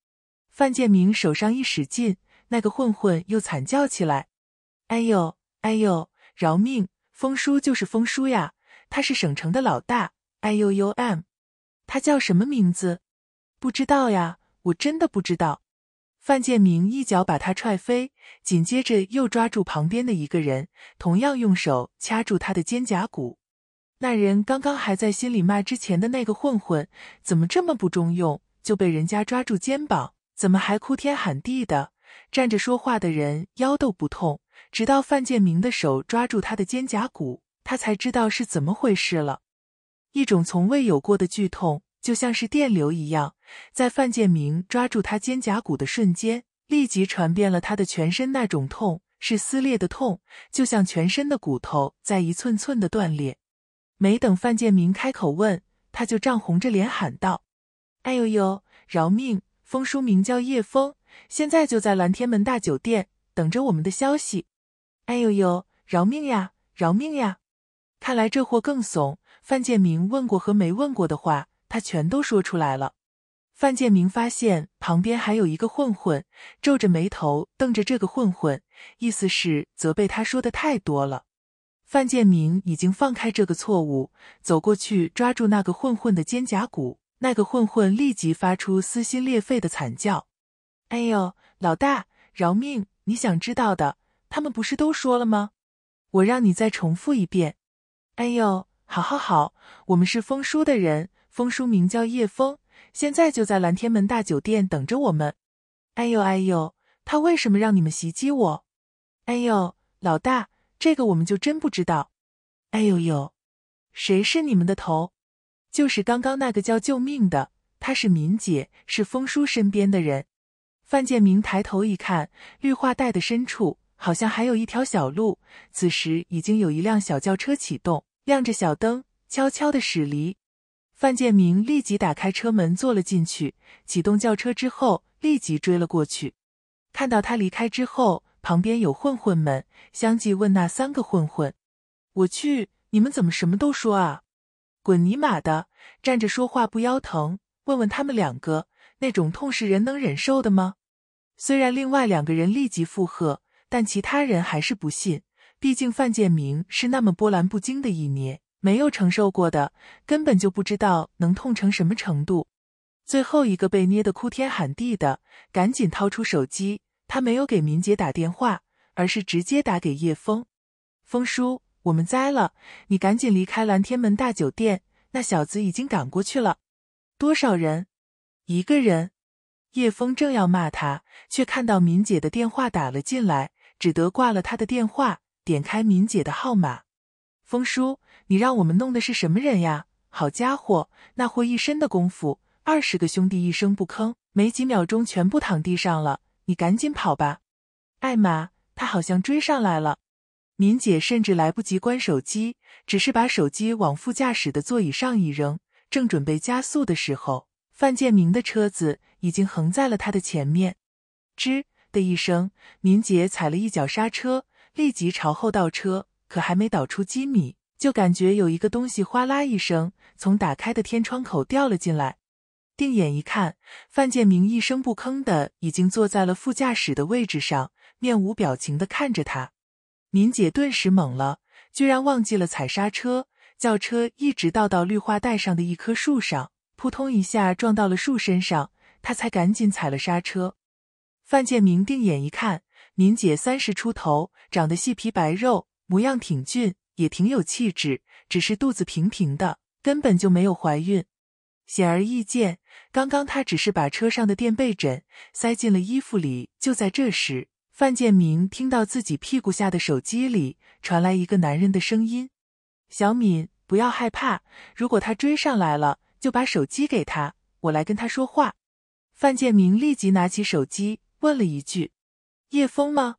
范建明手上一使劲，那个混混又惨叫起来：“哎呦，哎呦，饶命！风叔就是风叔呀，他是省城的老大。哎呦呦，M，他叫什么名字？不知道呀，我真的不知道。”范建明一脚把他踹飞，紧接着又抓住旁边的一个人，同样用手掐住他的肩胛骨。那人刚刚还在心里骂之前的那个混混怎么这么不中用，就被人家抓住肩膀，怎么还哭天喊地的？站着说话的人腰都不痛，直到范建明的手抓住他的肩胛骨，他才知道是怎么回事了，一种从未有过的剧痛。就像是电流一样，在范建明抓住他肩胛骨的瞬间，立即传遍了他的全身。那种痛是撕裂的痛，就像全身的骨头在一寸寸的断裂。没等范建明开口问，他就涨红着脸喊道：“哎呦呦，饶命！风叔名叫叶风，现在就在蓝天门大酒店等着我们的消息。哎呦呦，饶命呀，饶命呀！”看来这货更怂。范建明问过和没问过的话。他全都说出来了。范建明发现旁边还有一个混混，皱着眉头瞪着这个混混，意思是责备他说的太多了。范建明已经放开这个错误，走过去抓住那个混混的肩胛骨，那个混混立即发出撕心裂肺的惨叫：“哎呦，老大饶命！你想知道的，他们不是都说了吗？我让你再重复一遍。”“哎呦，好好好，我们是封书的人。”风叔名叫叶风，现在就在蓝天门大酒店等着我们。哎呦哎呦，他为什么让你们袭击我？哎呦，老大，这个我们就真不知道。哎呦呦，谁是你们的头？就是刚刚那个叫救命的，他是敏姐，是风叔身边的人。范建明抬头一看，绿化带的深处好像还有一条小路。此时已经有一辆小轿车启动，亮着小灯，悄悄的驶离。范建明立即打开车门坐了进去，启动轿车之后立即追了过去。看到他离开之后，旁边有混混们相继问那三个混混：“我去，你们怎么什么都说啊？滚尼玛的，站着说话不腰疼！问问他们两个，那种痛是人能忍受的吗？”虽然另外两个人立即附和，但其他人还是不信，毕竟范建明是那么波澜不惊的一年。没有承受过的，根本就不知道能痛成什么程度。最后一个被捏得哭天喊地的，赶紧掏出手机。他没有给敏姐打电话，而是直接打给叶峰：“峰叔，我们栽了，你赶紧离开蓝天门大酒店。那小子已经赶过去了。多少人？一个人。”叶峰正要骂他，却看到敏姐的电话打了进来，只得挂了他的电话，点开敏姐的号码。峰叔，你让我们弄的是什么人呀？好家伙，那货一身的功夫，二十个兄弟一声不吭，没几秒钟全部躺地上了。你赶紧跑吧！艾玛，他好像追上来了。敏姐甚至来不及关手机，只是把手机往副驾驶的座椅上一扔，正准备加速的时候，范建明的车子已经横在了他的前面。吱的一声，敏姐踩了一脚刹车，立即朝后倒车。可还没倒出几米，就感觉有一个东西哗啦一声从打开的天窗口掉了进来。定眼一看，范建明一声不吭的已经坐在了副驾驶的位置上，面无表情的看着他。敏姐顿时懵了，居然忘记了踩刹车，轿车一直倒到绿化带上的一棵树上，扑通一下撞到了树身上，她才赶紧踩了刹车。范建明定眼一看，敏姐三十出头，长得细皮白肉。模样挺俊，也挺有气质，只是肚子平平的，根本就没有怀孕。显而易见，刚刚他只是把车上的垫背枕塞进了衣服里。就在这时，范建明听到自己屁股下的手机里传来一个男人的声音：“小敏，不要害怕，如果他追上来了，就把手机给他，我来跟他说话。”范建明立即拿起手机问了一句：“叶峰吗？”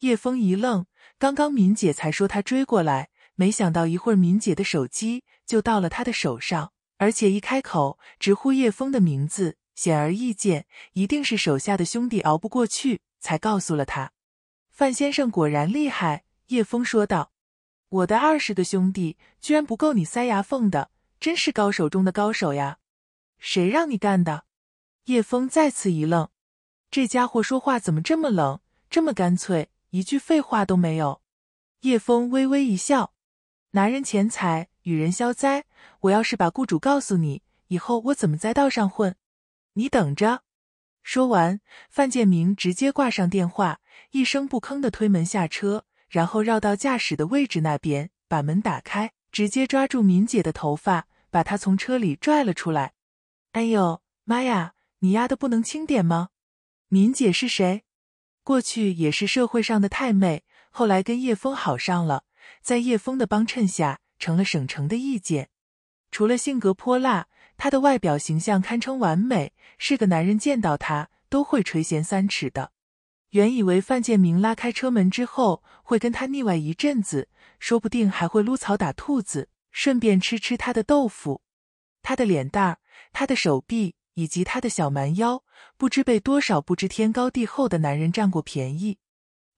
叶峰一愣。刚刚敏姐才说她追过来，没想到一会儿敏姐的手机就到了他的手上，而且一开口直呼叶枫的名字，显而易见，一定是手下的兄弟熬不过去，才告诉了他。范先生果然厉害，叶枫说道：“我的二十个兄弟居然不够你塞牙缝的，真是高手中的高手呀！”谁让你干的？叶枫再次一愣，这家伙说话怎么这么冷，这么干脆？一句废话都没有，叶枫微微一笑，拿人钱财与人消灾。我要是把雇主告诉你，以后我怎么在道上混？你等着！说完，范建明直接挂上电话，一声不吭的推门下车，然后绕到驾驶的位置那边，把门打开，直接抓住敏姐的头发，把她从车里拽了出来。哎呦妈呀，你压的不能轻点吗？敏姐是谁？过去也是社会上的太妹，后来跟叶枫好上了，在叶枫的帮衬下成了省城的意见。除了性格泼辣，她的外表形象堪称完美，是个男人见到她都会垂涎三尺的。原以为范建明拉开车门之后会跟他腻歪一阵子，说不定还会撸草打兔子，顺便吃吃他的豆腐。他的脸蛋，他的手臂。以及她的小蛮腰，不知被多少不知天高地厚的男人占过便宜。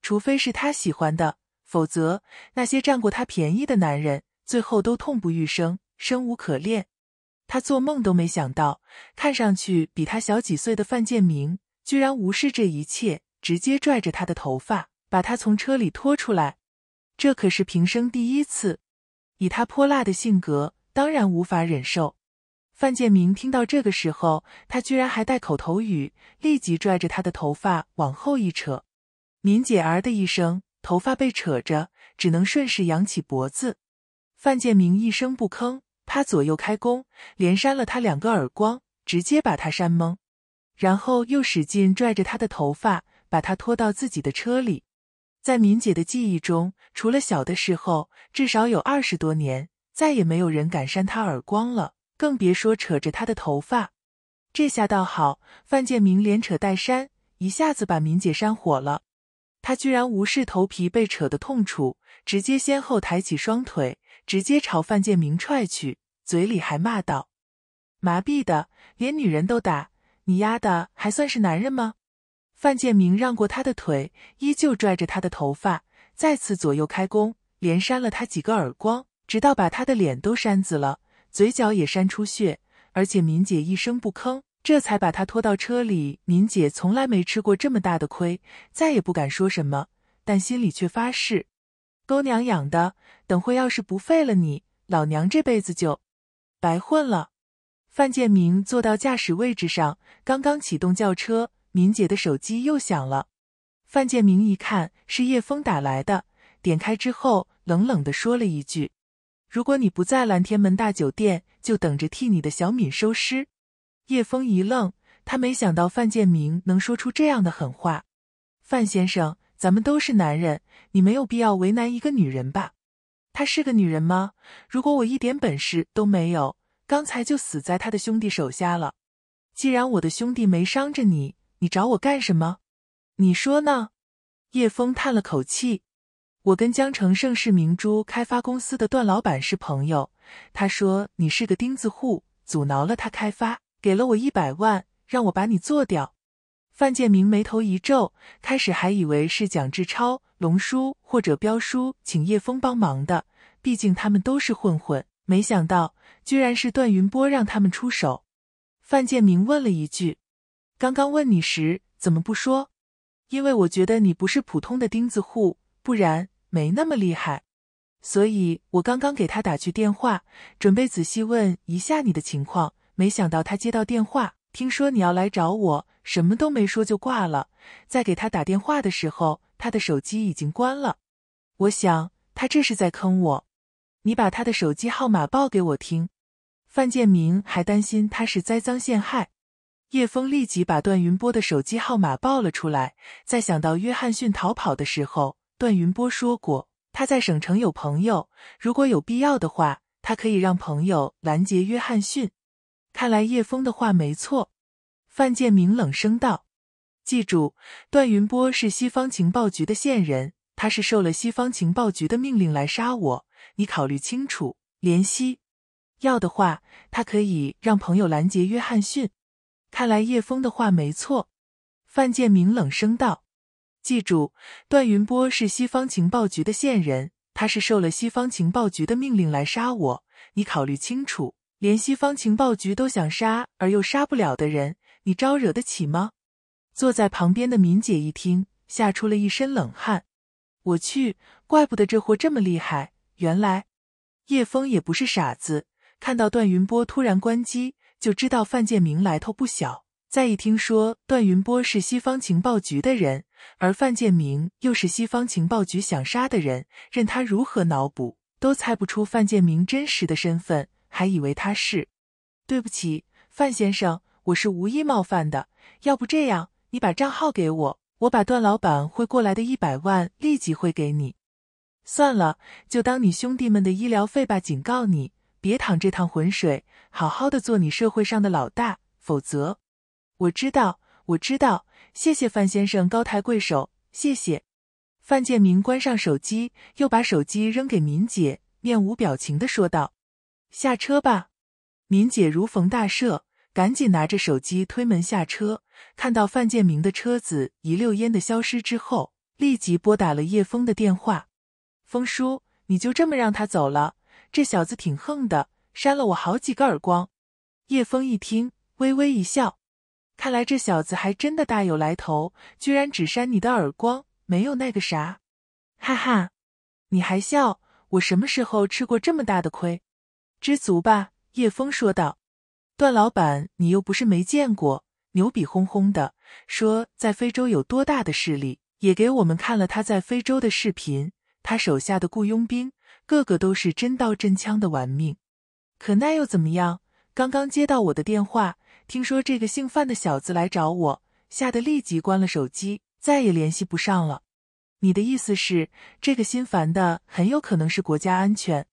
除非是他喜欢的，否则那些占过他便宜的男人，最后都痛不欲生，生无可恋。他做梦都没想到，看上去比他小几岁的范建明，居然无视这一切，直接拽着他的头发，把他从车里拖出来。这可是平生第一次，以他泼辣的性格，当然无法忍受。范建明听到这个时候，他居然还带口头语，立即拽着他的头发往后一扯。敏姐“儿的一声，头发被扯着，只能顺势扬起脖子。范建明一声不吭，他左右开弓，连扇了他两个耳光，直接把他扇懵。然后又使劲拽着他的头发，把他拖到自己的车里。在敏姐的记忆中，除了小的时候，至少有二十多年，再也没有人敢扇他耳光了。更别说扯着他的头发，这下倒好，范建明连扯带扇，一下子把敏姐扇火了。他居然无视头皮被扯的痛楚，直接先后抬起双腿，直接朝范建明踹去，嘴里还骂道：“麻痹的，连女人都打，你丫的还算是男人吗？”范建明让过他的腿，依旧拽着他的头发，再次左右开弓，连扇了他几个耳光，直到把他的脸都扇紫了。嘴角也扇出血，而且敏姐一声不吭，这才把她拖到车里。敏姐从来没吃过这么大的亏，再也不敢说什么，但心里却发誓：勾娘养的，等会要是不废了你，老娘这辈子就白混了。范建明坐到驾驶位置上，刚刚启动轿车，敏姐的手机又响了。范建明一看是叶枫打来的，点开之后冷冷地说了一句。如果你不在蓝天门大酒店，就等着替你的小敏收尸。叶枫一愣，他没想到范建明能说出这样的狠话。范先生，咱们都是男人，你没有必要为难一个女人吧？她是个女人吗？如果我一点本事都没有，刚才就死在他的兄弟手下了。既然我的兄弟没伤着你，你找我干什么？你说呢？叶枫叹了口气。我跟江城盛世明珠开发公司的段老板是朋友，他说你是个钉子户，阻挠了他开发，给了我一百万，让我把你做掉。范建明眉头一皱，开始还以为是蒋志超、龙叔或者彪叔请叶枫帮忙的，毕竟他们都是混混，没想到居然是段云波让他们出手。范建明问了一句：“刚刚问你时怎么不说？因为我觉得你不是普通的钉子户，不然。”没那么厉害，所以我刚刚给他打去电话，准备仔细问一下你的情况。没想到他接到电话，听说你要来找我，什么都没说就挂了。在给他打电话的时候，他的手机已经关了。我想他这是在坑我。你把他的手机号码报给我听。范建明还担心他是栽赃陷害，叶枫立即把段云波的手机号码报了出来。在想到约翰逊逃跑的时候。段云波说过，他在省城有朋友，如果有必要的话，他可以让朋友拦截约翰逊。看来叶枫的话没错。范建明冷声道：“记住，段云波是西方情报局的线人，他是受了西方情报局的命令来杀我。你考虑清楚。”怜惜。要的话，他可以让朋友拦截约翰逊。看来叶枫的话没错。范建明冷声道。记住，段云波是西方情报局的线人，他是受了西方情报局的命令来杀我。你考虑清楚，连西方情报局都想杀而又杀不了的人，你招惹得起吗？坐在旁边的敏姐一听，吓出了一身冷汗。我去，怪不得这货这么厉害，原来叶枫也不是傻子。看到段云波突然关机，就知道范建明来头不小。再一听说段云波是西方情报局的人。而范建明又是西方情报局想杀的人，任他如何脑补，都猜不出范建明真实的身份，还以为他是。对不起，范先生，我是无意冒犯的。要不这样，你把账号给我，我把段老板汇过来的一百万立即汇给你。算了，就当你兄弟们的医疗费吧。警告你，别淌这趟浑水，好好的做你社会上的老大，否则，我知道。我知道，谢谢范先生高抬贵手，谢谢。范建明关上手机，又把手机扔给敏姐，面无表情的说道：“下车吧。”敏姐如逢大赦，赶紧拿着手机推门下车。看到范建明的车子一溜烟的消失之后，立即拨打了叶枫的电话：“枫叔，你就这么让他走了？这小子挺横的，扇了我好几个耳光。”叶枫一听，微微一笑。看来这小子还真的大有来头，居然只扇你的耳光，没有那个啥，哈哈，你还笑？我什么时候吃过这么大的亏？知足吧，叶枫说道。段老板，你又不是没见过，牛逼哄哄的，说在非洲有多大的势力，也给我们看了他在非洲的视频，他手下的雇佣兵，个个都是真刀真枪的玩命。可那又怎么样？刚刚接到我的电话。听说这个姓范的小子来找我，吓得立即关了手机，再也联系不上了。你的意思是，这个心烦的很有可能是国家安全？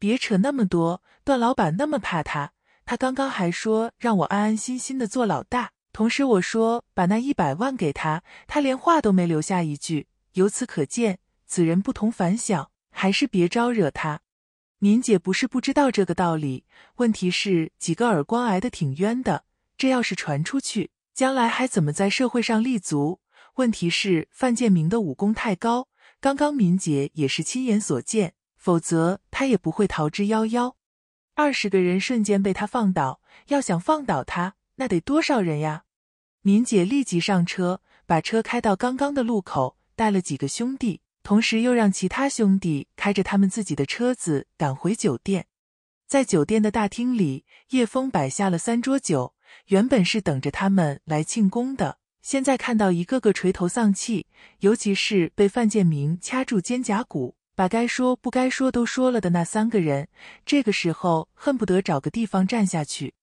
别扯那么多，段老板那么怕他，他刚刚还说让我安安心心的做老大。同时我说把那一百万给他，他连话都没留下一句。由此可见，此人不同凡响，还是别招惹他。敏姐不是不知道这个道理，问题是几个耳光挨得挺冤的。这要是传出去，将来还怎么在社会上立足？问题是范建明的武功太高，刚刚敏姐也是亲眼所见，否则他也不会逃之夭夭。二十个人瞬间被他放倒，要想放倒他，那得多少人呀？敏姐立即上车，把车开到刚刚的路口，带了几个兄弟，同时又让其他兄弟开着他们自己的车子赶回酒店。在酒店的大厅里，叶枫摆下了三桌酒。原本是等着他们来庆功的，现在看到一个个垂头丧气，尤其是被范建明掐住肩胛骨，把该说不该说都说了的那三个人，这个时候恨不得找个地方站下去。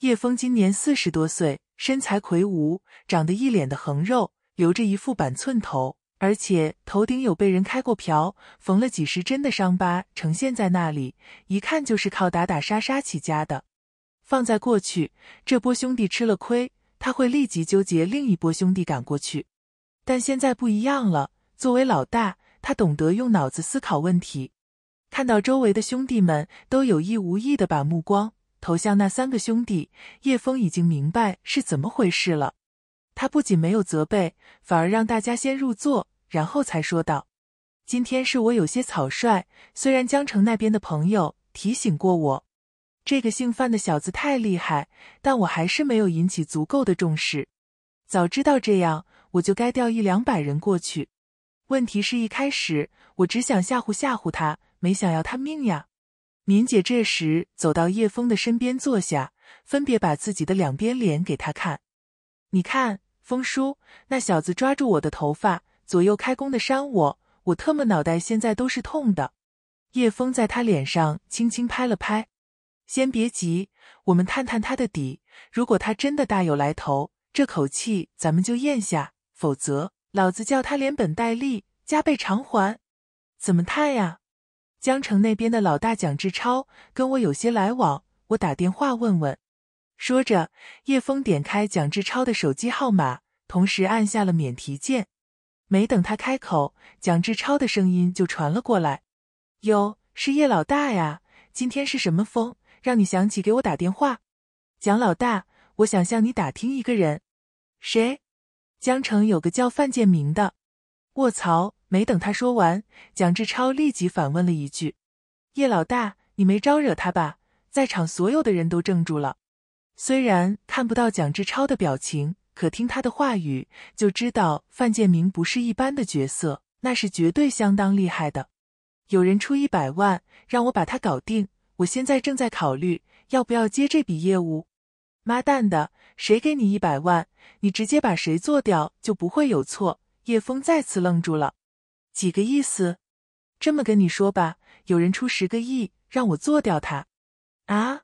叶枫今年四十多岁，身材魁梧，长得一脸的横肉，留着一副板寸头，而且头顶有被人开过瓢、缝了几十针的伤疤，呈现在那里，一看就是靠打打杀杀起家的。放在过去，这波兄弟吃了亏，他会立即纠结另一波兄弟赶过去。但现在不一样了，作为老大，他懂得用脑子思考问题。看到周围的兄弟们都有意无意的把目光投向那三个兄弟，叶枫已经明白是怎么回事了。他不仅没有责备，反而让大家先入座，然后才说道：“今天是我有些草率，虽然江城那边的朋友提醒过我。”这个姓范的小子太厉害，但我还是没有引起足够的重视。早知道这样，我就该调一两百人过去。问题是一开始我只想吓唬吓唬他，没想要他命呀。敏姐这时走到叶枫的身边坐下，分别把自己的两边脸给他看。你看，枫叔，那小子抓住我的头发，左右开弓的扇我，我特么脑袋现在都是痛的。叶枫在他脸上轻轻拍了拍。先别急，我们探探他的底。如果他真的大有来头，这口气咱们就咽下；否则，老子叫他连本带利加倍偿还。怎么探呀？江城那边的老大蒋志超跟我有些来往，我打电话问问。说着，叶峰点开蒋志超的手机号码，同时按下了免提键。没等他开口，蒋志超的声音就传了过来：“哟，是叶老大呀，今天是什么风？”让你想起给我打电话，蒋老大，我想向你打听一个人，谁？江城有个叫范建明的。卧槽！没等他说完，蒋志超立即反问了一句：“叶老大，你没招惹他吧？”在场所有的人都怔住了。虽然看不到蒋志超的表情，可听他的话语就知道，范建明不是一般的角色，那是绝对相当厉害的。有人出一百万让我把他搞定。我现在正在考虑要不要接这笔业务。妈蛋的，谁给你一百万，你直接把谁做掉就不会有错。叶峰再次愣住了，几个意思？这么跟你说吧，有人出十个亿让我做掉他。啊！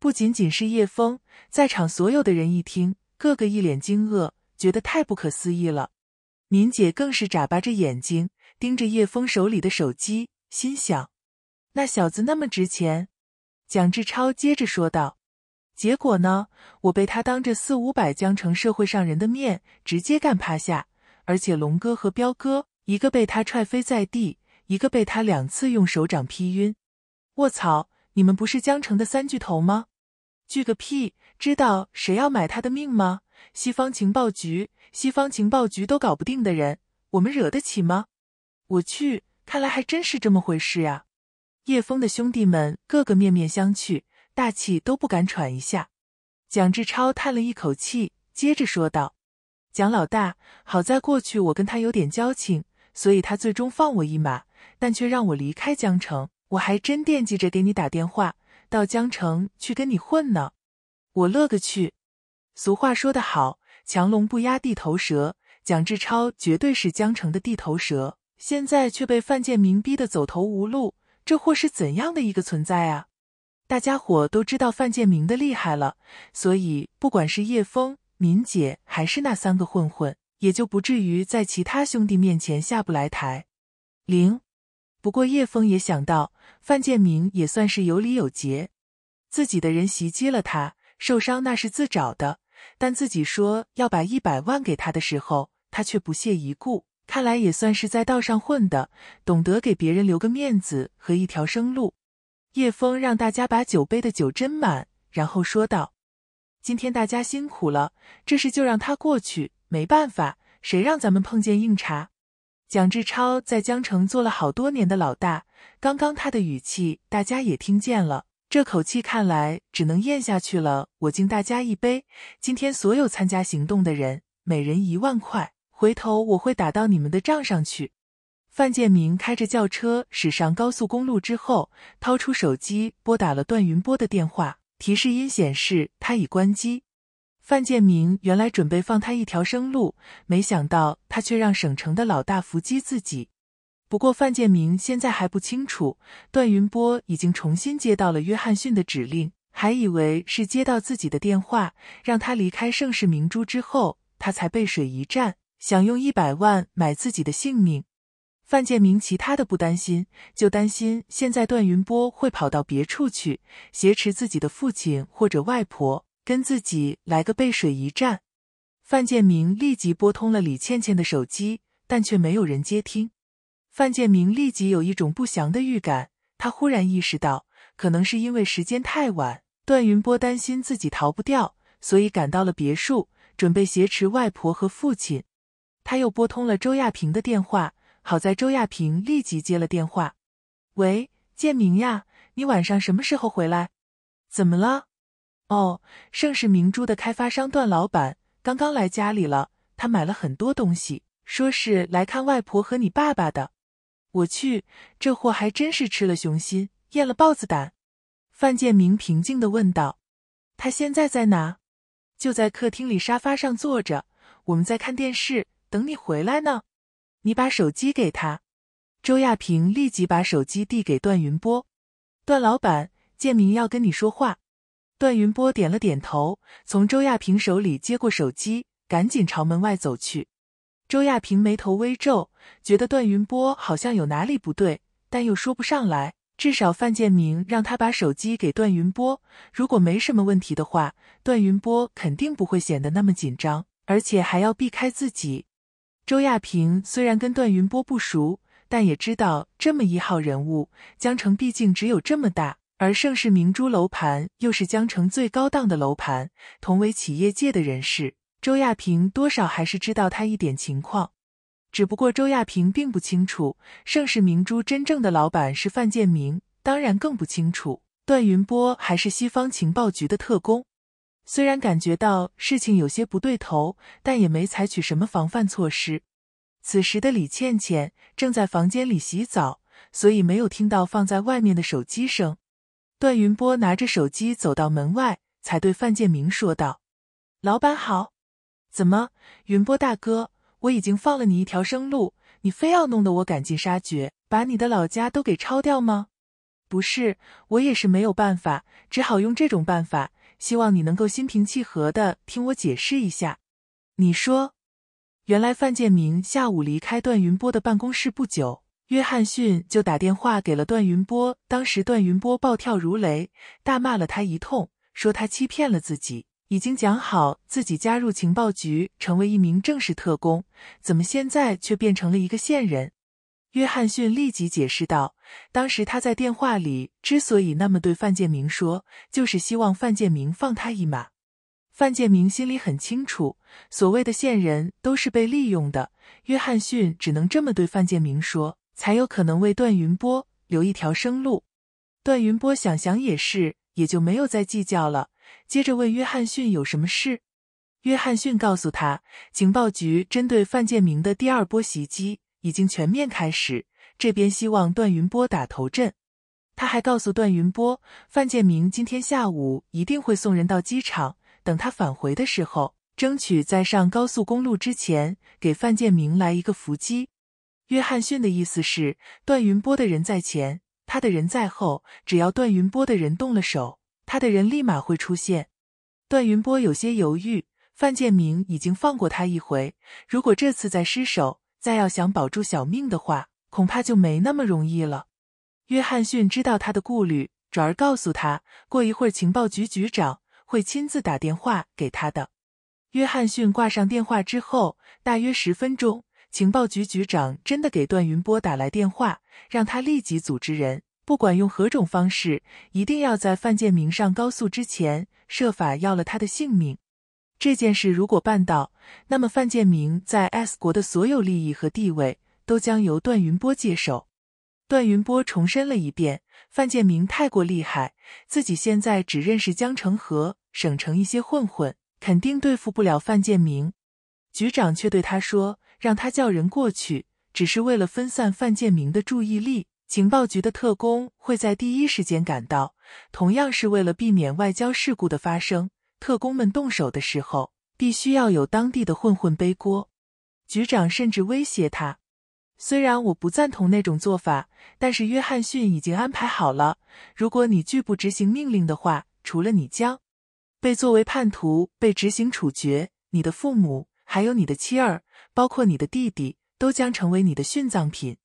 不仅仅是叶峰，在场所有的人一听，个个一脸惊愕，觉得太不可思议了。敏姐更是眨巴着眼睛盯着叶峰手里的手机，心想。那小子那么值钱，蒋志超接着说道：“结果呢？我被他当着四五百江城社会上人的面直接干趴下，而且龙哥和彪哥，一个被他踹飞在地，一个被他两次用手掌劈晕。卧槽！你们不是江城的三巨头吗？巨个屁！知道谁要买他的命吗？西方情报局，西方情报局都搞不定的人，我们惹得起吗？我去，看来还真是这么回事啊！”叶枫的兄弟们个个面面相觑，大气都不敢喘一下。蒋志超叹了一口气，接着说道：“蒋老大，好在过去我跟他有点交情，所以他最终放我一马，但却让我离开江城。我还真惦记着给你打电话，到江城去跟你混呢。我乐个去！俗话说得好，强龙不压地头蛇。蒋志超绝对是江城的地头蛇，现在却被范建明逼得走投无路。”这货是怎样的一个存在啊？大家伙都知道范建明的厉害了，所以不管是叶枫、敏姐，还是那三个混混，也就不至于在其他兄弟面前下不来台。零。不过叶枫也想到，范建明也算是有理有节，自己的人袭击了他，受伤那是自找的。但自己说要把一百万给他的时候，他却不屑一顾。看来也算是在道上混的，懂得给别人留个面子和一条生路。叶枫让大家把酒杯的酒斟满，然后说道：“今天大家辛苦了，这事就让他过去。没办法，谁让咱们碰见硬茬？”蒋志超在江城做了好多年的老大，刚刚他的语气大家也听见了，这口气看来只能咽下去了。我敬大家一杯，今天所有参加行动的人，每人一万块。回头我会打到你们的账上去。范建明开着轿车驶上高速公路之后，掏出手机拨打了段云波的电话，提示音显示他已关机。范建明原来准备放他一条生路，没想到他却让省城的老大伏击自己。不过范建明现在还不清楚，段云波已经重新接到了约翰逊的指令，还以为是接到自己的电话，让他离开盛世明珠之后，他才背水一战。想用一百万买自己的性命，范建明其他的不担心，就担心现在段云波会跑到别处去，挟持自己的父亲或者外婆，跟自己来个背水一战。范建明立即拨通了李倩倩的手机，但却没有人接听。范建明立即有一种不祥的预感，他忽然意识到，可能是因为时间太晚，段云波担心自己逃不掉，所以赶到了别墅，准备挟持外婆和父亲。他又拨通了周亚平的电话，好在周亚平立即接了电话。“喂，建明呀，你晚上什么时候回来？怎么了？”“哦，盛世明珠的开发商段老板刚刚来家里了，他买了很多东西，说是来看外婆和你爸爸的。”“我去，这货还真是吃了熊心，咽了豹子胆。”范建明平静的问道：“他现在在哪？”“就在客厅里沙发上坐着，我们在看电视。”等你回来呢，你把手机给他。周亚平立即把手机递给段云波。段老板，建明要跟你说话。段云波点了点头，从周亚平手里接过手机，赶紧朝门外走去。周亚平眉头微皱，觉得段云波好像有哪里不对，但又说不上来。至少范建明让他把手机给段云波，如果没什么问题的话，段云波肯定不会显得那么紧张，而且还要避开自己。周亚平虽然跟段云波不熟，但也知道这么一号人物，江城毕竟只有这么大，而盛世明珠楼盘又是江城最高档的楼盘。同为企业界的人士，周亚平多少还是知道他一点情况，只不过周亚平并不清楚盛世明珠真正的老板是范建明，当然更不清楚段云波还是西方情报局的特工。虽然感觉到事情有些不对头，但也没采取什么防范措施。此时的李倩倩正在房间里洗澡，所以没有听到放在外面的手机声。段云波拿着手机走到门外，才对范建明说道：“老板好，怎么，云波大哥，我已经放了你一条生路，你非要弄得我赶尽杀绝，把你的老家都给抄掉吗？不是，我也是没有办法，只好用这种办法。”希望你能够心平气和的听我解释一下。你说，原来范建明下午离开段云波的办公室不久，约翰逊就打电话给了段云波。当时段云波暴跳如雷，大骂了他一通，说他欺骗了自己，已经讲好自己加入情报局，成为一名正式特工，怎么现在却变成了一个线人？约翰逊立即解释道：“当时他在电话里之所以那么对范建明说，就是希望范建明放他一马。”范建明心里很清楚，所谓的线人都是被利用的。约翰逊只能这么对范建明说，才有可能为段云波留一条生路。段云波想想也是，也就没有再计较了，接着问约翰逊有什么事。约翰逊告诉他，情报局针对范建明的第二波袭击。已经全面开始，这边希望段云波打头阵。他还告诉段云波，范建明今天下午一定会送人到机场，等他返回的时候，争取在上高速公路之前给范建明来一个伏击。约翰逊的意思是，段云波的人在前，他的人在后，只要段云波的人动了手，他的人立马会出现。段云波有些犹豫，范建明已经放过他一回，如果这次再失手。再要想保住小命的话，恐怕就没那么容易了。约翰逊知道他的顾虑，转而告诉他，过一会儿情报局局长会亲自打电话给他的。约翰逊挂上电话之后，大约十分钟，情报局局长真的给段云波打来电话，让他立即组织人，不管用何种方式，一定要在范建明上高速之前设法要了他的性命。这件事如果办到，那么范建明在 S 国的所有利益和地位都将由段云波接手。段云波重申了一遍：范建明太过厉害，自己现在只认识江城和省城一些混混，肯定对付不了范建明。局长却对他说，让他叫人过去，只是为了分散范建明的注意力。情报局的特工会在第一时间赶到，同样是为了避免外交事故的发生。特工们动手的时候，必须要有当地的混混背锅。局长甚至威胁他：“虽然我不赞同那种做法，但是约翰逊已经安排好了。如果你拒不执行命令的话，除了你将被作为叛徒被执行处决，你的父母还有你的妻儿，包括你的弟弟，都将成为你的殉葬品。”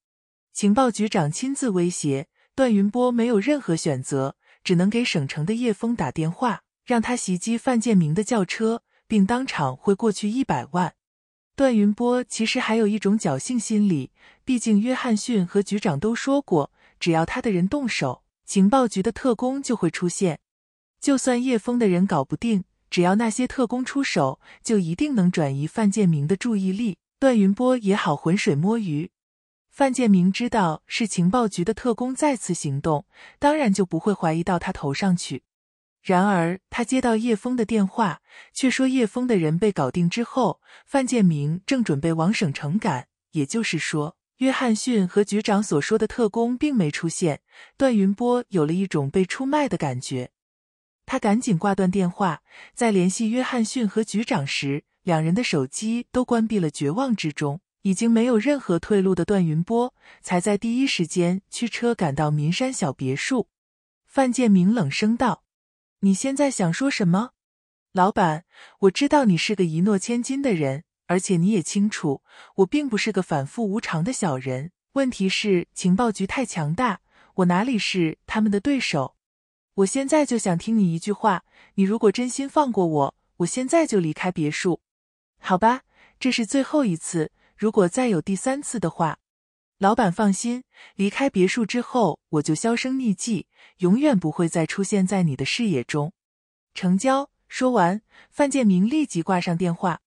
情报局长亲自威胁段云波，没有任何选择，只能给省城的叶枫打电话。让他袭击范建明的轿车，并当场汇过去一百万。段云波其实还有一种侥幸心理，毕竟约翰逊和局长都说过，只要他的人动手，情报局的特工就会出现。就算叶枫的人搞不定，只要那些特工出手，就一定能转移范建明的注意力。段云波也好浑水摸鱼。范建明知道是情报局的特工再次行动，当然就不会怀疑到他头上去。然而，他接到叶枫的电话，却说叶枫的人被搞定之后，范建明正准备往省城赶。也就是说，约翰逊和局长所说的特工并没出现。段云波有了一种被出卖的感觉，他赶紧挂断电话，在联系约翰逊和局长时，两人的手机都关闭了。绝望之中，已经没有任何退路的段云波，才在第一时间驱车赶到民山小别墅。范建明冷声道。你现在想说什么，老板？我知道你是个一诺千金的人，而且你也清楚，我并不是个反复无常的小人。问题是情报局太强大，我哪里是他们的对手？我现在就想听你一句话，你如果真心放过我，我现在就离开别墅，好吧？这是最后一次，如果再有第三次的话。老板放心，离开别墅之后我就销声匿迹，永远不会再出现在你的视野中。成交。说完，范建明立即挂上电话。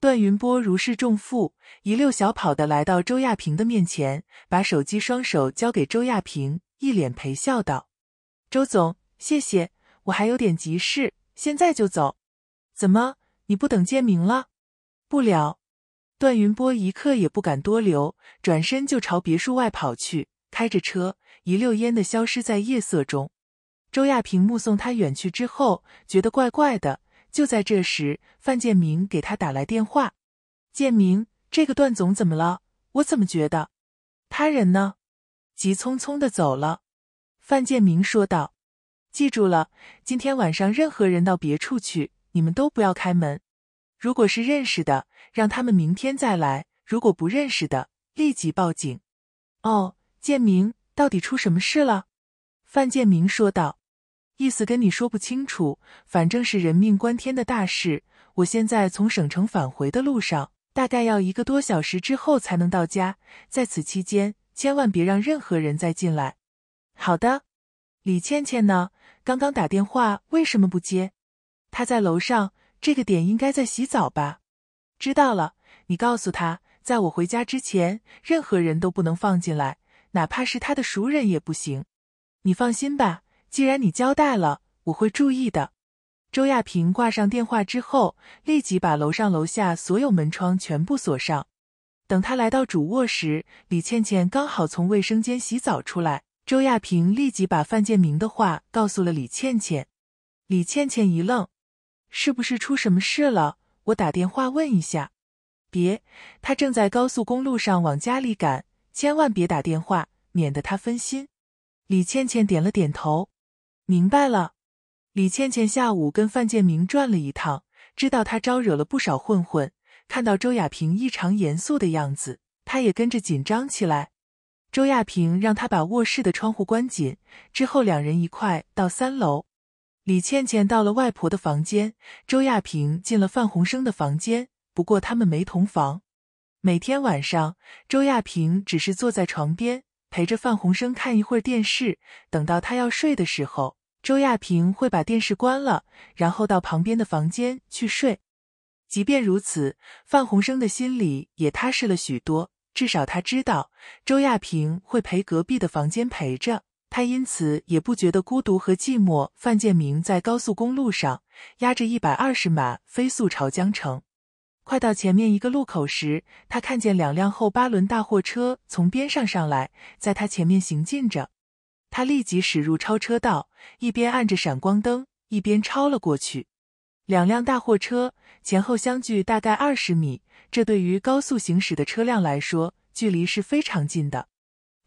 段云波如释重负，一溜小跑的来到周亚平的面前，把手机双手交给周亚平，一脸陪笑道：“周总，谢谢，我还有点急事，现在就走。怎么，你不等建明了？不了。”段云波一刻也不敢多留，转身就朝别墅外跑去，开着车一溜烟的消失在夜色中。周亚平目送他远去之后，觉得怪怪的。就在这时，范建明给他打来电话：“建明，这个段总怎么了？我怎么觉得他人呢？”急匆匆的走了。范建明说道：“记住了，今天晚上任何人到别处去，你们都不要开门。”如果是认识的，让他们明天再来；如果不认识的，立即报警。哦，建明，到底出什么事了？范建明说道：“意思跟你说不清楚，反正是人命关天的大事。我现在从省城返回的路上，大概要一个多小时之后才能到家。在此期间，千万别让任何人再进来。”好的。李倩倩呢？刚刚打电话为什么不接？她在楼上。这个点应该在洗澡吧？知道了，你告诉他，在我回家之前，任何人都不能放进来，哪怕是他的熟人也不行。你放心吧，既然你交代了，我会注意的。周亚平挂上电话之后，立即把楼上楼下所有门窗全部锁上。等他来到主卧时，李倩倩刚好从卫生间洗澡出来。周亚平立即把范建明的话告诉了李倩倩。李倩倩一愣。是不是出什么事了？我打电话问一下。别，他正在高速公路上往家里赶，千万别打电话，免得他分心。李倩倩点了点头，明白了。李倩倩下午跟范建明转了一趟，知道他招惹了不少混混，看到周亚平异常严肃的样子，她也跟着紧张起来。周亚平让她把卧室的窗户关紧，之后两人一块到三楼。李倩倩到了外婆的房间，周亚平进了范洪生的房间。不过他们没同房。每天晚上，周亚平只是坐在床边陪着范洪生看一会儿电视。等到他要睡的时候，周亚平会把电视关了，然后到旁边的房间去睡。即便如此，范洪生的心里也踏实了许多。至少他知道，周亚平会陪隔壁的房间陪着。他因此也不觉得孤独和寂寞。范建明在高速公路上压着一百二十码飞速朝江城。快到前面一个路口时，他看见两辆后八轮大货车从边上上来，在他前面行进着。他立即驶入超车道，一边按着闪光灯，一边超了过去。两辆大货车前后相距大概二十米，这对于高速行驶的车辆来说，距离是非常近的。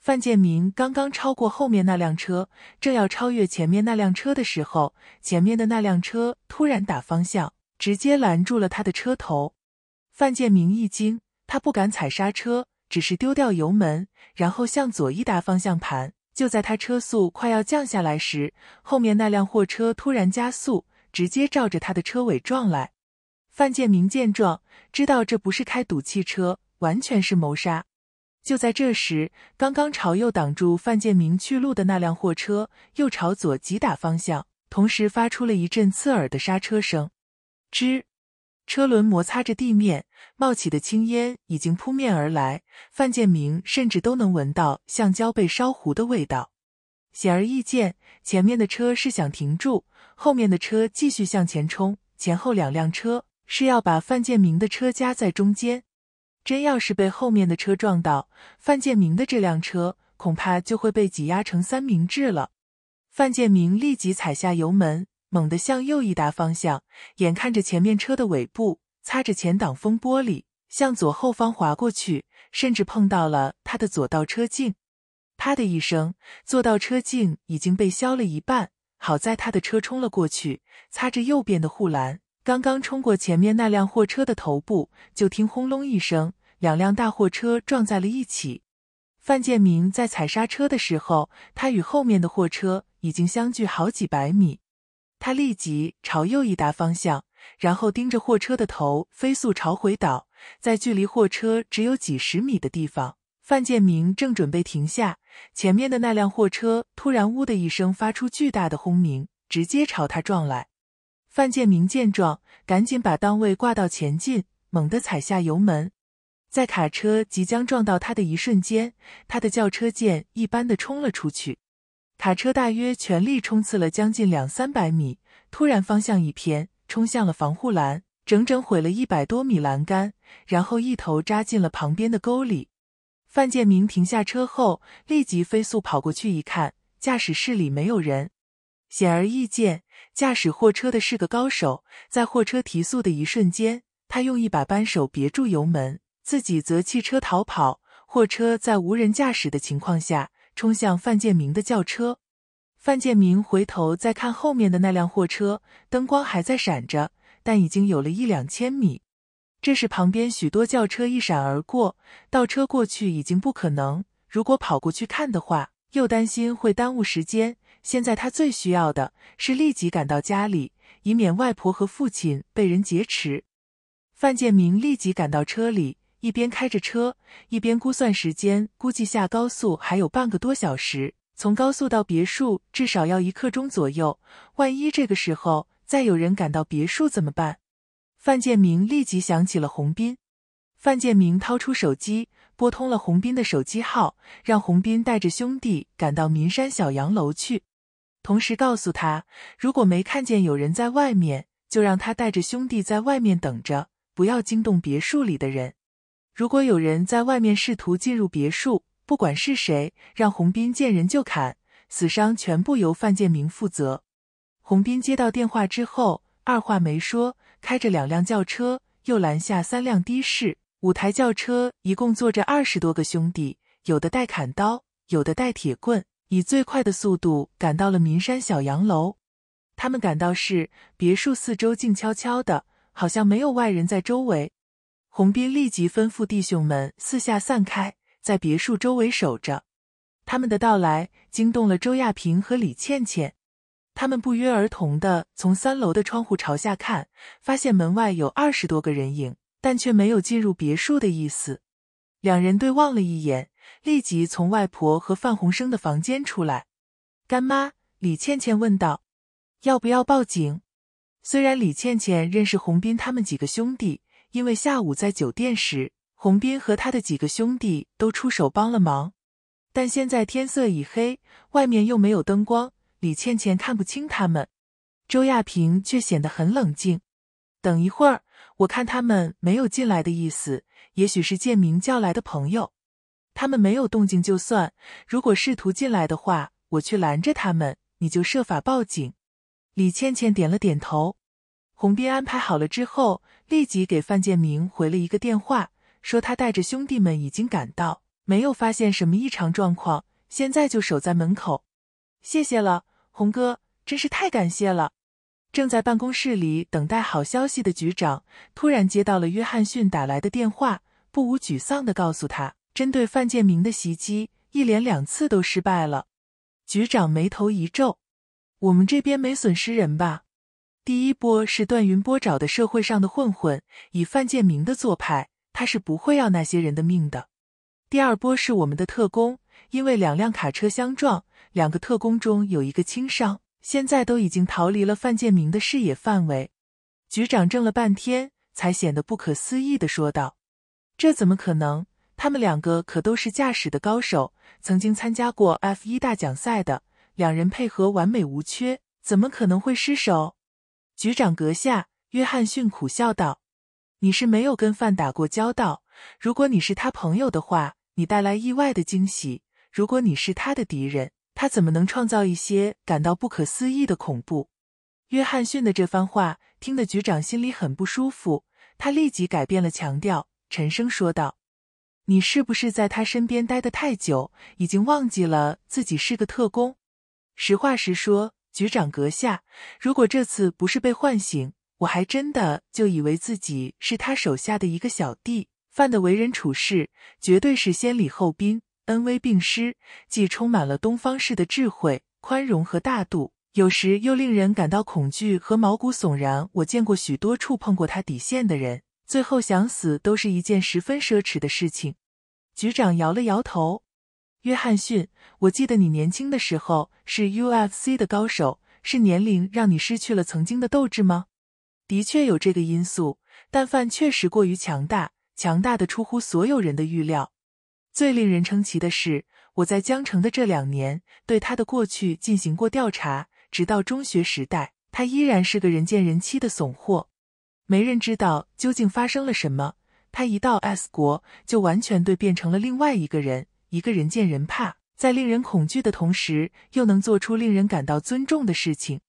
范建明刚刚超过后面那辆车，正要超越前面那辆车的时候，前面的那辆车突然打方向，直接拦住了他的车头。范建明一惊，他不敢踩刹车，只是丢掉油门，然后向左一打方向盘。就在他车速快要降下来时，后面那辆货车突然加速，直接照着他的车尾撞来。范建明见状，知道这不是开赌气车，完全是谋杀。就在这时，刚刚朝右挡住范建明去路的那辆货车又朝左急打方向，同时发出了一阵刺耳的刹车声。吱，车轮摩擦着地面，冒起的青烟已经扑面而来，范建明甚至都能闻到橡胶被烧糊的味道。显而易见，前面的车是想停住，后面的车继续向前冲，前后两辆车是要把范建明的车夹在中间。真要是被后面的车撞到，范建明的这辆车恐怕就会被挤压成三明治了。范建明立即踩下油门，猛地向右一打方向，眼看着前面车的尾部擦着前挡风玻璃向左后方滑过去，甚至碰到了他的左倒车镜。啪的一声，左倒车镜已经被削了一半。好在他的车冲了过去，擦着右边的护栏。刚刚冲过前面那辆货车的头部，就听轰隆一声，两辆大货车撞在了一起。范建明在踩刹车的时候，他与后面的货车已经相距好几百米。他立即朝右一打方向，然后盯着货车的头飞速朝回倒。在距离货车只有几十米的地方，范建明正准备停下，前面的那辆货车突然“呜”的一声发出巨大的轰鸣，直接朝他撞来。范建明见状，赶紧把档位挂到前进，猛地踩下油门。在卡车即将撞到他的一瞬间，他的轿车箭一般的冲了出去。卡车大约全力冲刺了将近两三百米，突然方向一偏，冲向了防护栏，整整毁了一百多米栏杆，然后一头扎进了旁边的沟里。范建明停下车后，立即飞速跑过去一看，驾驶室里没有人。显而易见。驾驶货车的是个高手，在货车提速的一瞬间，他用一把扳手别住油门，自己则弃车逃跑。货车在无人驾驶的情况下冲向范建明的轿车。范建明回头再看后面的那辆货车，灯光还在闪着，但已经有了一两千米。这时旁边许多轿车一闪而过，倒车过去已经不可能。如果跑过去看的话，又担心会耽误时间。现在他最需要的是立即赶到家里，以免外婆和父亲被人劫持。范建明立即赶到车里，一边开着车，一边估算时间，估计下高速还有半个多小时，从高速到别墅至少要一刻钟左右。万一这个时候再有人赶到别墅怎么办？范建明立即想起了洪斌。范建明掏出手机，拨通了洪斌的手机号，让洪斌带着兄弟赶到民山小洋楼去。同时告诉他，如果没看见有人在外面，就让他带着兄弟在外面等着，不要惊动别墅里的人。如果有人在外面试图进入别墅，不管是谁，让洪斌见人就砍，死伤全部由范建明负责。洪斌接到电话之后，二话没说，开着两辆轿车，又拦下三辆的士，五台轿车一共坐着二十多个兄弟，有的带砍刀，有的带铁棍。以最快的速度赶到了民山小洋楼。他们赶到时，别墅四周静悄悄的，好像没有外人在周围。洪斌立即吩咐弟兄们四下散开，在别墅周围守着。他们的到来惊动了周亚平和李倩倩，他们不约而同的从三楼的窗户朝下看，发现门外有二十多个人影，但却没有进入别墅的意思。两人对望了一眼。立即从外婆和范洪生的房间出来，干妈李倩倩问道：“要不要报警？”虽然李倩倩认识洪斌他们几个兄弟，因为下午在酒店时，洪斌和他的几个兄弟都出手帮了忙，但现在天色已黑，外面又没有灯光，李倩倩看不清他们。周亚平却显得很冷静：“等一会儿，我看他们没有进来的意思，也许是建明叫来的朋友。”他们没有动静就算，如果试图进来的话，我去拦着他们，你就设法报警。李倩倩点了点头。洪斌安排好了之后，立即给范建明回了一个电话，说他带着兄弟们已经赶到，没有发现什么异常状况，现在就守在门口。谢谢了，洪哥，真是太感谢了。正在办公室里等待好消息的局长，突然接到了约翰逊打来的电话，不无沮丧的告诉他。针对范建明的袭击，一连两次都失败了。局长眉头一皱：“我们这边没损失人吧？”第一波是段云波找的社会上的混混，以范建明的做派，他是不会要那些人的命的。第二波是我们的特工，因为两辆卡车相撞，两个特工中有一个轻伤，现在都已经逃离了范建明的视野范围。局长怔了半天，才显得不可思议的说道：“这怎么可能？”他们两个可都是驾驶的高手，曾经参加过 F 一大奖赛的，两人配合完美无缺，怎么可能会失手？局长阁下，约翰逊苦笑道：“你是没有跟范打过交道，如果你是他朋友的话，你带来意外的惊喜；如果你是他的敌人，他怎么能创造一些感到不可思议的恐怖？”约翰逊的这番话听得局长心里很不舒服，他立即改变了强调，沉声说道。你是不是在他身边待的太久，已经忘记了自己是个特工？实话实说，局长阁下，如果这次不是被唤醒，我还真的就以为自己是他手下的一个小弟。范的为人处事，绝对是先礼后兵，恩威并施，既充满了东方式的智慧、宽容和大度，有时又令人感到恐惧和毛骨悚然。我见过许多触碰过他底线的人。最后想死都是一件十分奢侈的事情。局长摇了摇头。约翰逊，我记得你年轻的时候是 UFC 的高手，是年龄让你失去了曾经的斗志吗？的确有这个因素，但范确实过于强大，强大的出乎所有人的预料。最令人称奇的是，我在江城的这两年，对他的过去进行过调查，直到中学时代，他依然是个人见人欺的怂货。没人知道究竟发生了什么。他一到 S 国就完全对变成了另外一个人，一个人见人怕，在令人恐惧的同时，又能做出令人感到尊重的事情。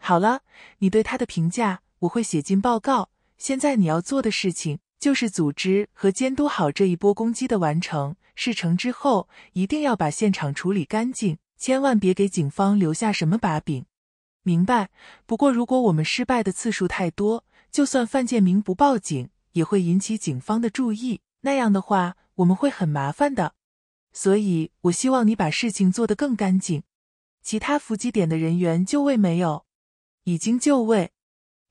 好了，你对他的评价我会写进报告。现在你要做的事情就是组织和监督好这一波攻击的完成。事成之后，一定要把现场处理干净，千万别给警方留下什么把柄。明白。不过，如果我们失败的次数太多，就算范建明不报警，也会引起警方的注意。那样的话，我们会很麻烦的。所以，我希望你把事情做得更干净。其他伏击点的人员就位没有？已经就位。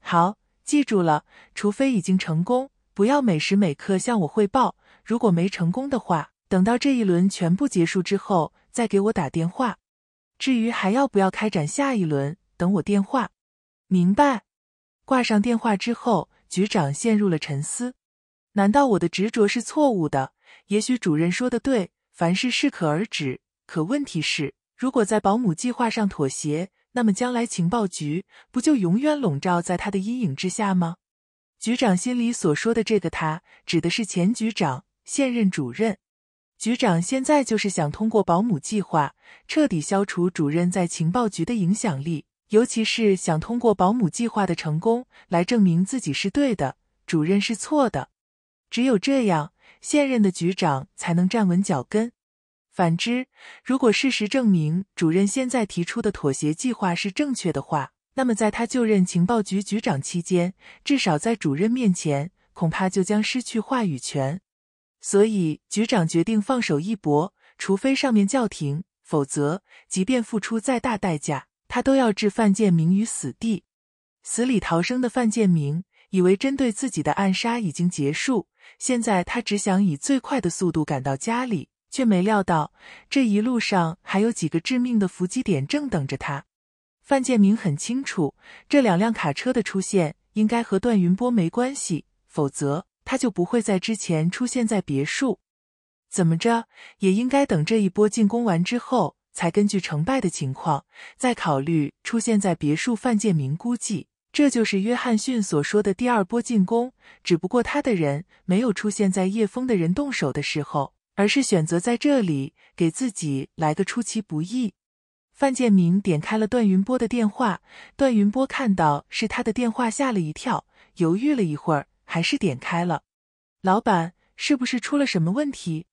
好，记住了，除非已经成功，不要每时每刻向我汇报。如果没成功的话，等到这一轮全部结束之后再给我打电话。至于还要不要开展下一轮，等我电话。明白。挂上电话之后，局长陷入了沉思。难道我的执着是错误的？也许主任说的对，凡事适可而止。可问题是，如果在保姆计划上妥协，那么将来情报局不就永远笼罩在他的阴影之下吗？局长心里所说的这个“他”，指的是前局长、现任主任。局长现在就是想通过保姆计划，彻底消除主任在情报局的影响力。尤其是想通过保姆计划的成功来证明自己是对的，主任是错的。只有这样，现任的局长才能站稳脚跟。反之，如果事实证明主任现在提出的妥协计划是正确的话，那么在他就任情报局局长期间，至少在主任面前，恐怕就将失去话语权。所以，局长决定放手一搏，除非上面叫停，否则，即便付出再大代价。他都要置范建明于死地。死里逃生的范建明以为针对自己的暗杀已经结束，现在他只想以最快的速度赶到家里，却没料到这一路上还有几个致命的伏击点正等着他。范建明很清楚，这两辆卡车的出现应该和段云波没关系，否则他就不会在之前出现在别墅。怎么着，也应该等这一波进攻完之后。才根据成败的情况，再考虑出现在别墅。范建明估计，这就是约翰逊所说的第二波进攻，只不过他的人没有出现在叶枫的人动手的时候，而是选择在这里给自己来个出其不意。范建明点开了段云波的电话，段云波看到是他的电话，吓了一跳，犹豫了一会儿，还是点开了。老板，是不是出了什么问题？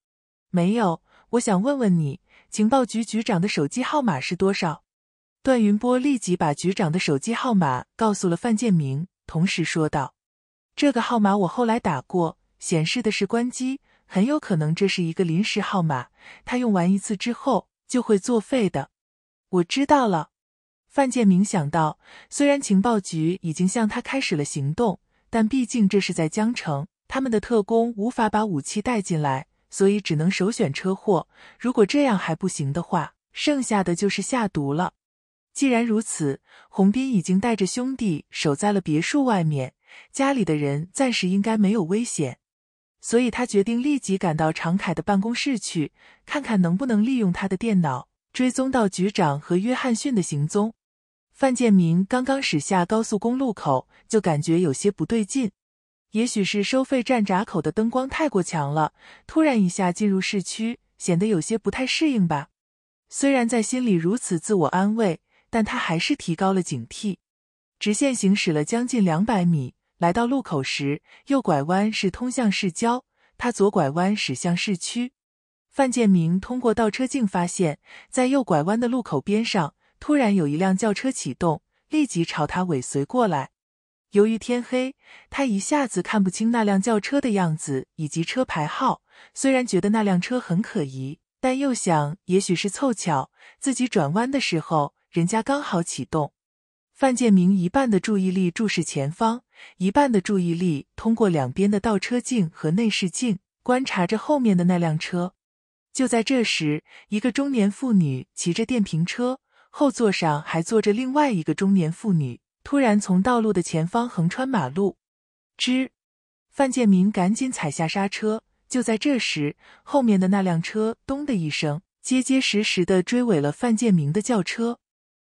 没有，我想问问你。情报局局长的手机号码是多少？段云波立即把局长的手机号码告诉了范建明，同时说道：“这个号码我后来打过，显示的是关机，很有可能这是一个临时号码，他用完一次之后就会作废的。”我知道了，范建明想到，虽然情报局已经向他开始了行动，但毕竟这是在江城，他们的特工无法把武器带进来。所以只能首选车祸，如果这样还不行的话，剩下的就是下毒了。既然如此，洪斌已经带着兄弟守在了别墅外面，家里的人暂时应该没有危险，所以他决定立即赶到常凯的办公室去，看看能不能利用他的电脑追踪到局长和约翰逊的行踪。范建明刚刚驶下高速公路口，就感觉有些不对劲。也许是收费站闸口的灯光太过强了，突然一下进入市区，显得有些不太适应吧。虽然在心里如此自我安慰，但他还是提高了警惕。直线行驶了将近两百米，来到路口时，右拐弯是通向市郊，他左拐弯驶向市区。范建明通过倒车镜发现，在右拐弯的路口边上，突然有一辆轿车启动，立即朝他尾随过来。由于天黑，他一下子看不清那辆轿车的样子以及车牌号。虽然觉得那辆车很可疑，但又想也许是凑巧，自己转弯的时候，人家刚好启动。范建明一半的注意力注视前方，一半的注意力通过两边的倒车镜和内视镜观察着后面的那辆车。就在这时，一个中年妇女骑着电瓶车，后座上还坐着另外一个中年妇女。突然从道路的前方横穿马路，吱！范建明赶紧踩下刹车。就在这时，后面的那辆车“咚”的一声，结结实实的追尾了范建明的轿车。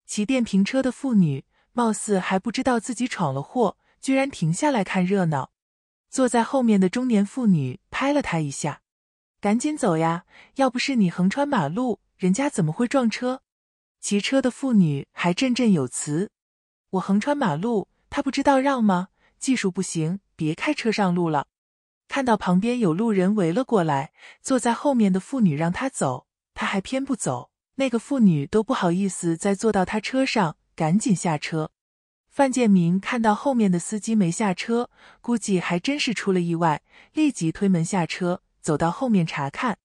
骑电瓶车的妇女貌似还不知道自己闯了祸，居然停下来看热闹。坐在后面的中年妇女拍了他一下：“赶紧走呀！要不是你横穿马路，人家怎么会撞车？”骑车的妇女还振振有词。我横穿马路，他不知道让吗？技术不行，别开车上路了。看到旁边有路人围了过来，坐在后面的妇女让他走，他还偏不走。那个妇女都不好意思再坐到他车上，赶紧下车。范建明看到后面的司机没下车，估计还真是出了意外，立即推门下车，走到后面查看。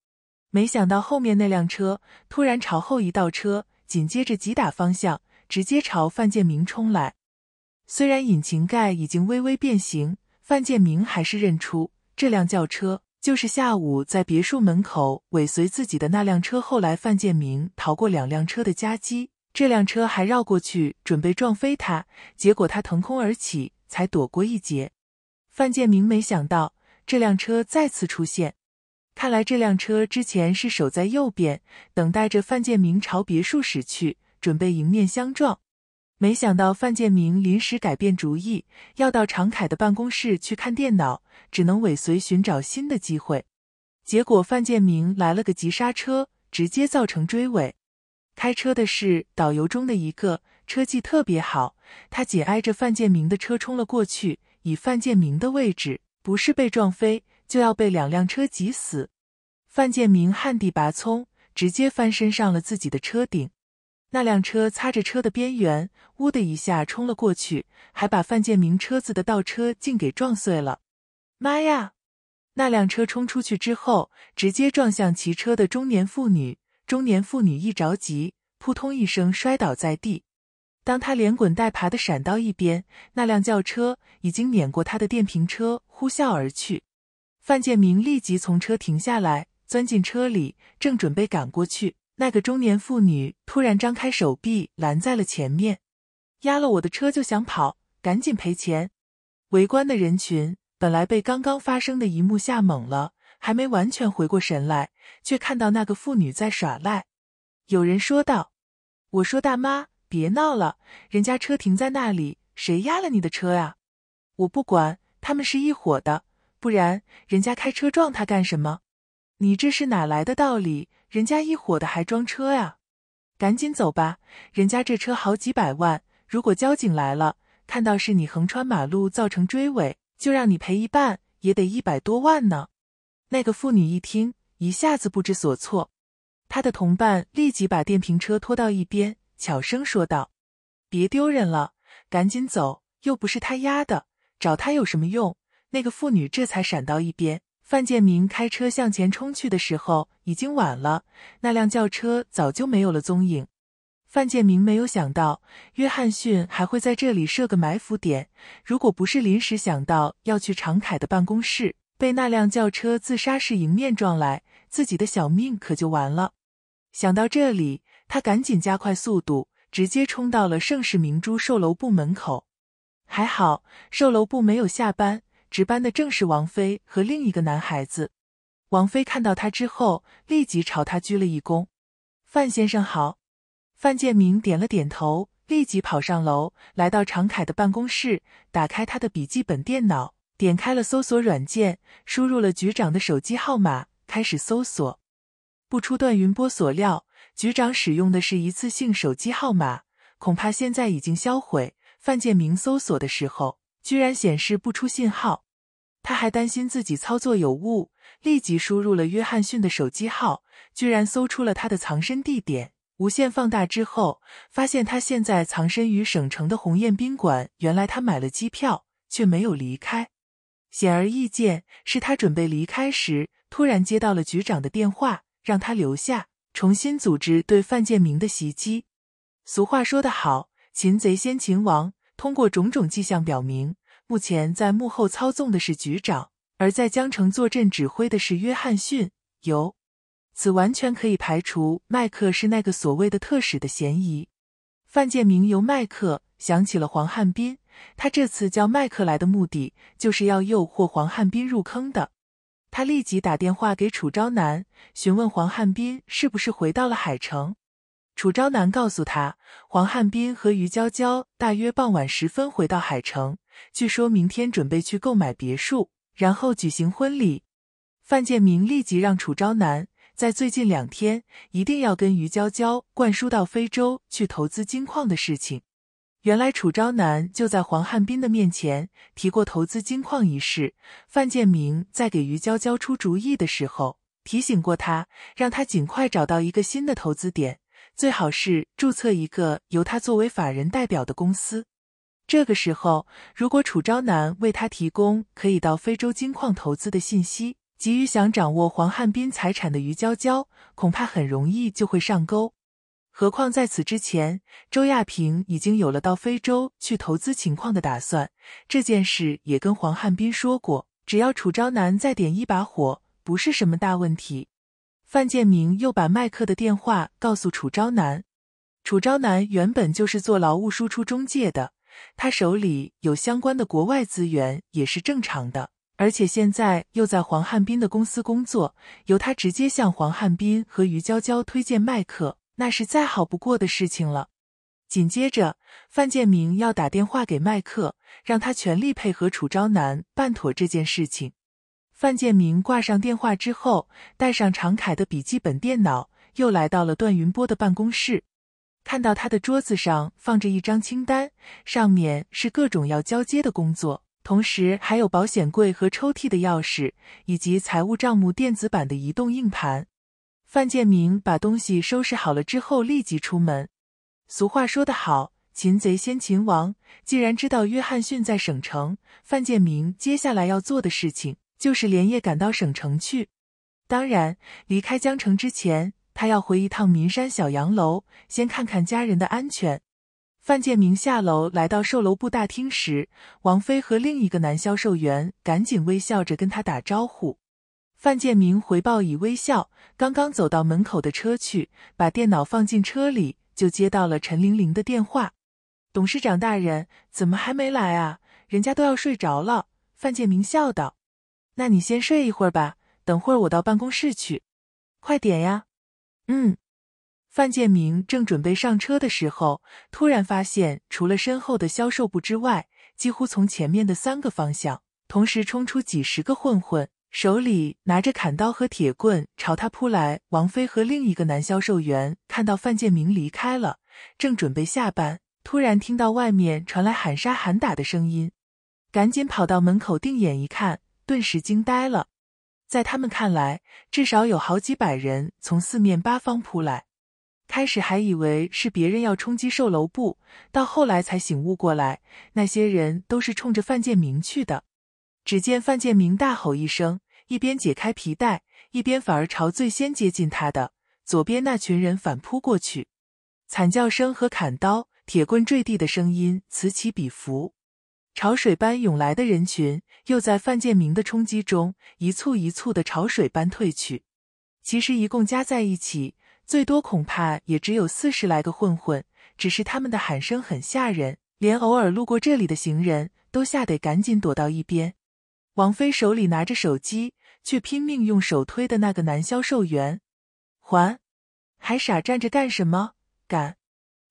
没想到后面那辆车突然朝后一倒车，紧接着急打方向。直接朝范建明冲来。虽然引擎盖已经微微变形，范建明还是认出这辆轿车就是下午在别墅门口尾随自己的那辆车。后来范建明逃过两辆车的夹击，这辆车还绕过去准备撞飞他，结果他腾空而起才躲过一劫。范建明没想到这辆车再次出现，看来这辆车之前是守在右边，等待着范建明朝别墅驶去。准备迎面相撞，没想到范建明临时改变主意，要到常凯的办公室去看电脑，只能尾随寻找新的机会。结果范建明来了个急刹车，直接造成追尾。开车的是导游中的一个，车技特别好，他紧挨着范建明的车冲了过去，以范建明的位置，不是被撞飞，就要被两辆车挤死。范建明旱地拔葱，直接翻身上了自己的车顶。那辆车擦着车的边缘，呜的一下冲了过去，还把范建明车子的倒车镜给撞碎了。妈呀！那辆车冲出去之后，直接撞向骑车的中年妇女。中年妇女一着急，扑通一声摔倒在地。当他连滚带爬的闪到一边，那辆轿车已经碾过他的电瓶车，呼啸而去。范建明立即从车停下来，钻进车里，正准备赶过去。那个中年妇女突然张开手臂拦在了前面，压了我的车就想跑，赶紧赔钱。围观的人群本来被刚刚发生的一幕吓懵了，还没完全回过神来，却看到那个妇女在耍赖。有人说道：“我说大妈，别闹了，人家车停在那里，谁压了你的车啊？我不管，他们是一伙的，不然人家开车撞他干什么？你这是哪来的道理？”人家一伙的还装车呀，赶紧走吧！人家这车好几百万，如果交警来了，看到是你横穿马路造成追尾，就让你赔一半，也得一百多万呢。那个妇女一听，一下子不知所措。她的同伴立即把电瓶车拖到一边，悄声说道：“别丢人了，赶紧走，又不是他压的，找他有什么用？”那个妇女这才闪到一边。范建明开车向前冲去的时候，已经晚了，那辆轿车早就没有了踪影。范建明没有想到，约翰逊还会在这里设个埋伏点。如果不是临时想到要去常凯的办公室，被那辆轿车自杀式迎面撞来，自己的小命可就完了。想到这里，他赶紧加快速度，直接冲到了盛世明珠售楼部门口。还好，售楼部没有下班。值班的正是王菲和另一个男孩子。王菲看到他之后，立即朝他鞠了一躬：“范先生好。”范建明点了点头，立即跑上楼，来到常凯的办公室，打开他的笔记本电脑，点开了搜索软件，输入了局长的手机号码，开始搜索。不出段云波所料，局长使用的是一次性手机号码，恐怕现在已经销毁。范建明搜索的时候。居然显示不出信号，他还担心自己操作有误，立即输入了约翰逊的手机号，居然搜出了他的藏身地点。无限放大之后，发现他现在藏身于省城的鸿雁宾馆。原来他买了机票，却没有离开。显而易见，是他准备离开时，突然接到了局长的电话，让他留下，重新组织对范建明的袭击。俗话说得好，擒贼先擒王。通过种种迹象表明。目前在幕后操纵的是局长，而在江城坐镇指挥的是约翰逊。由此完全可以排除麦克是那个所谓的特使的嫌疑。范建明由麦克想起了黄汉斌，他这次叫麦克来的目的就是要诱惑黄汉斌入坑的。他立即打电话给楚昭南，询问黄汉斌是不是回到了海城。楚昭南告诉他，黄汉斌和于娇娇大约傍晚时分回到海城。据说明天准备去购买别墅，然后举行婚礼。范建明立即让楚昭南在最近两天一定要跟于娇娇灌输到非洲去投资金矿的事情。原来楚昭南就在黄汉斌的面前提过投资金矿一事。范建明在给于娇娇出主意的时候提醒过他，让他尽快找到一个新的投资点，最好是注册一个由他作为法人代表的公司。这个时候，如果楚昭南为他提供可以到非洲金矿投资的信息，急于想掌握黄汉斌财产的于娇娇，恐怕很容易就会上钩。何况在此之前，周亚平已经有了到非洲去投资情况的打算，这件事也跟黄汉斌说过。只要楚昭南再点一把火，不是什么大问题。范建明又把麦克的电话告诉楚昭南，楚昭南原本就是做劳务输出中介的。他手里有相关的国外资源也是正常的，而且现在又在黄汉斌的公司工作，由他直接向黄汉斌和于娇娇推荐麦克，那是再好不过的事情了。紧接着，范建明要打电话给麦克，让他全力配合楚昭南办妥这件事情。范建明挂上电话之后，带上常凯的笔记本电脑，又来到了段云波的办公室。看到他的桌子上放着一张清单，上面是各种要交接的工作，同时还有保险柜和抽屉的钥匙，以及财务账目电子版的移动硬盘。范建明把东西收拾好了之后，立即出门。俗话说得好，擒贼先擒王。既然知道约翰逊在省城，范建明接下来要做的事情就是连夜赶到省城去。当然，离开江城之前。他要回一趟民山小洋楼，先看看家人的安全。范建明下楼来到售楼部大厅时，王菲和另一个男销售员赶紧微笑着跟他打招呼。范建明回报以微笑，刚刚走到门口的车去，把电脑放进车里，就接到了陈玲玲的电话：“董事长大人怎么还没来啊？人家都要睡着了。”范建明笑道：“那你先睡一会儿吧，等会儿我到办公室去。快点呀！”嗯，范建明正准备上车的时候，突然发现除了身后的销售部之外，几乎从前面的三个方向同时冲出几十个混混，手里拿着砍刀和铁棍朝他扑来。王菲和另一个男销售员看到范建明离开了，正准备下班，突然听到外面传来喊杀喊打的声音，赶紧跑到门口定眼一看，顿时惊呆了。在他们看来，至少有好几百人从四面八方扑来。开始还以为是别人要冲击售楼部，到后来才醒悟过来，那些人都是冲着范建明去的。只见范建明大吼一声，一边解开皮带，一边反而朝最先接近他的左边那群人反扑过去。惨叫声和砍刀、铁棍坠地的声音此起彼伏，潮水般涌来的人群。又在范建明的冲击中一簇一簇的潮水般退去。其实一共加在一起，最多恐怕也只有四十来个混混。只是他们的喊声很吓人，连偶尔路过这里的行人都吓得赶紧躲到一边。王菲手里拿着手机，却拼命用手推的那个男销售员，还还傻站着干什么？敢，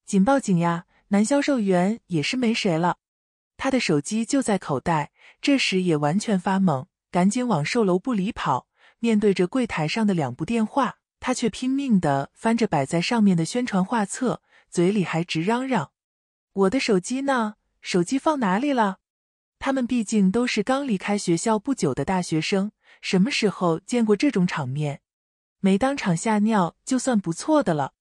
紧报警呀！男销售员也是没谁了，他的手机就在口袋。这时也完全发懵，赶紧往售楼部里跑。面对着柜台上的两部电话，他却拼命地翻着摆在上面的宣传画册，嘴里还直嚷嚷：“我的手机呢？手机放哪里了？”他们毕竟都是刚离开学校不久的大学生，什么时候见过这种场面？没当场吓尿就算不错的了。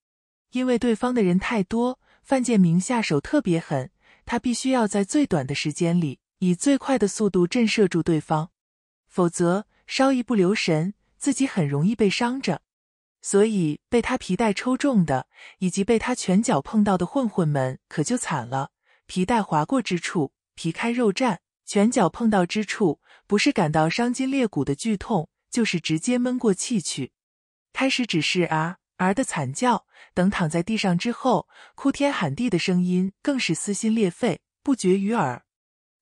因为对方的人太多，范建明下手特别狠，他必须要在最短的时间里。以最快的速度震慑住对方，否则稍一不留神，自己很容易被伤着。所以被他皮带抽中的，以及被他拳脚碰到的混混们可就惨了：皮带划过之处，皮开肉绽；拳脚碰到之处，不是感到伤筋裂骨的剧痛，就是直接闷过气去。开始只是啊啊的惨叫，等躺在地上之后，哭天喊地的声音更是撕心裂肺，不绝于耳。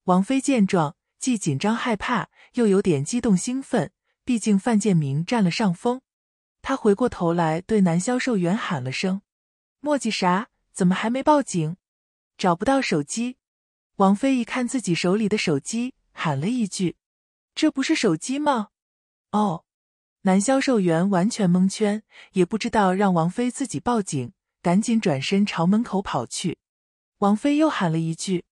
王菲见状，既紧张害怕，又有点激动兴奋。毕竟范建明占了上风，他回过头来对男销售员喊了声：“墨迹啥？怎么还没报警？找不到手机？”王菲一看自己手里的手机，喊了一句：“这不是手机吗？”哦，男销售员完全蒙圈，也不知道让王菲自己报警，赶紧转身朝门口跑去。王菲又喊了一句。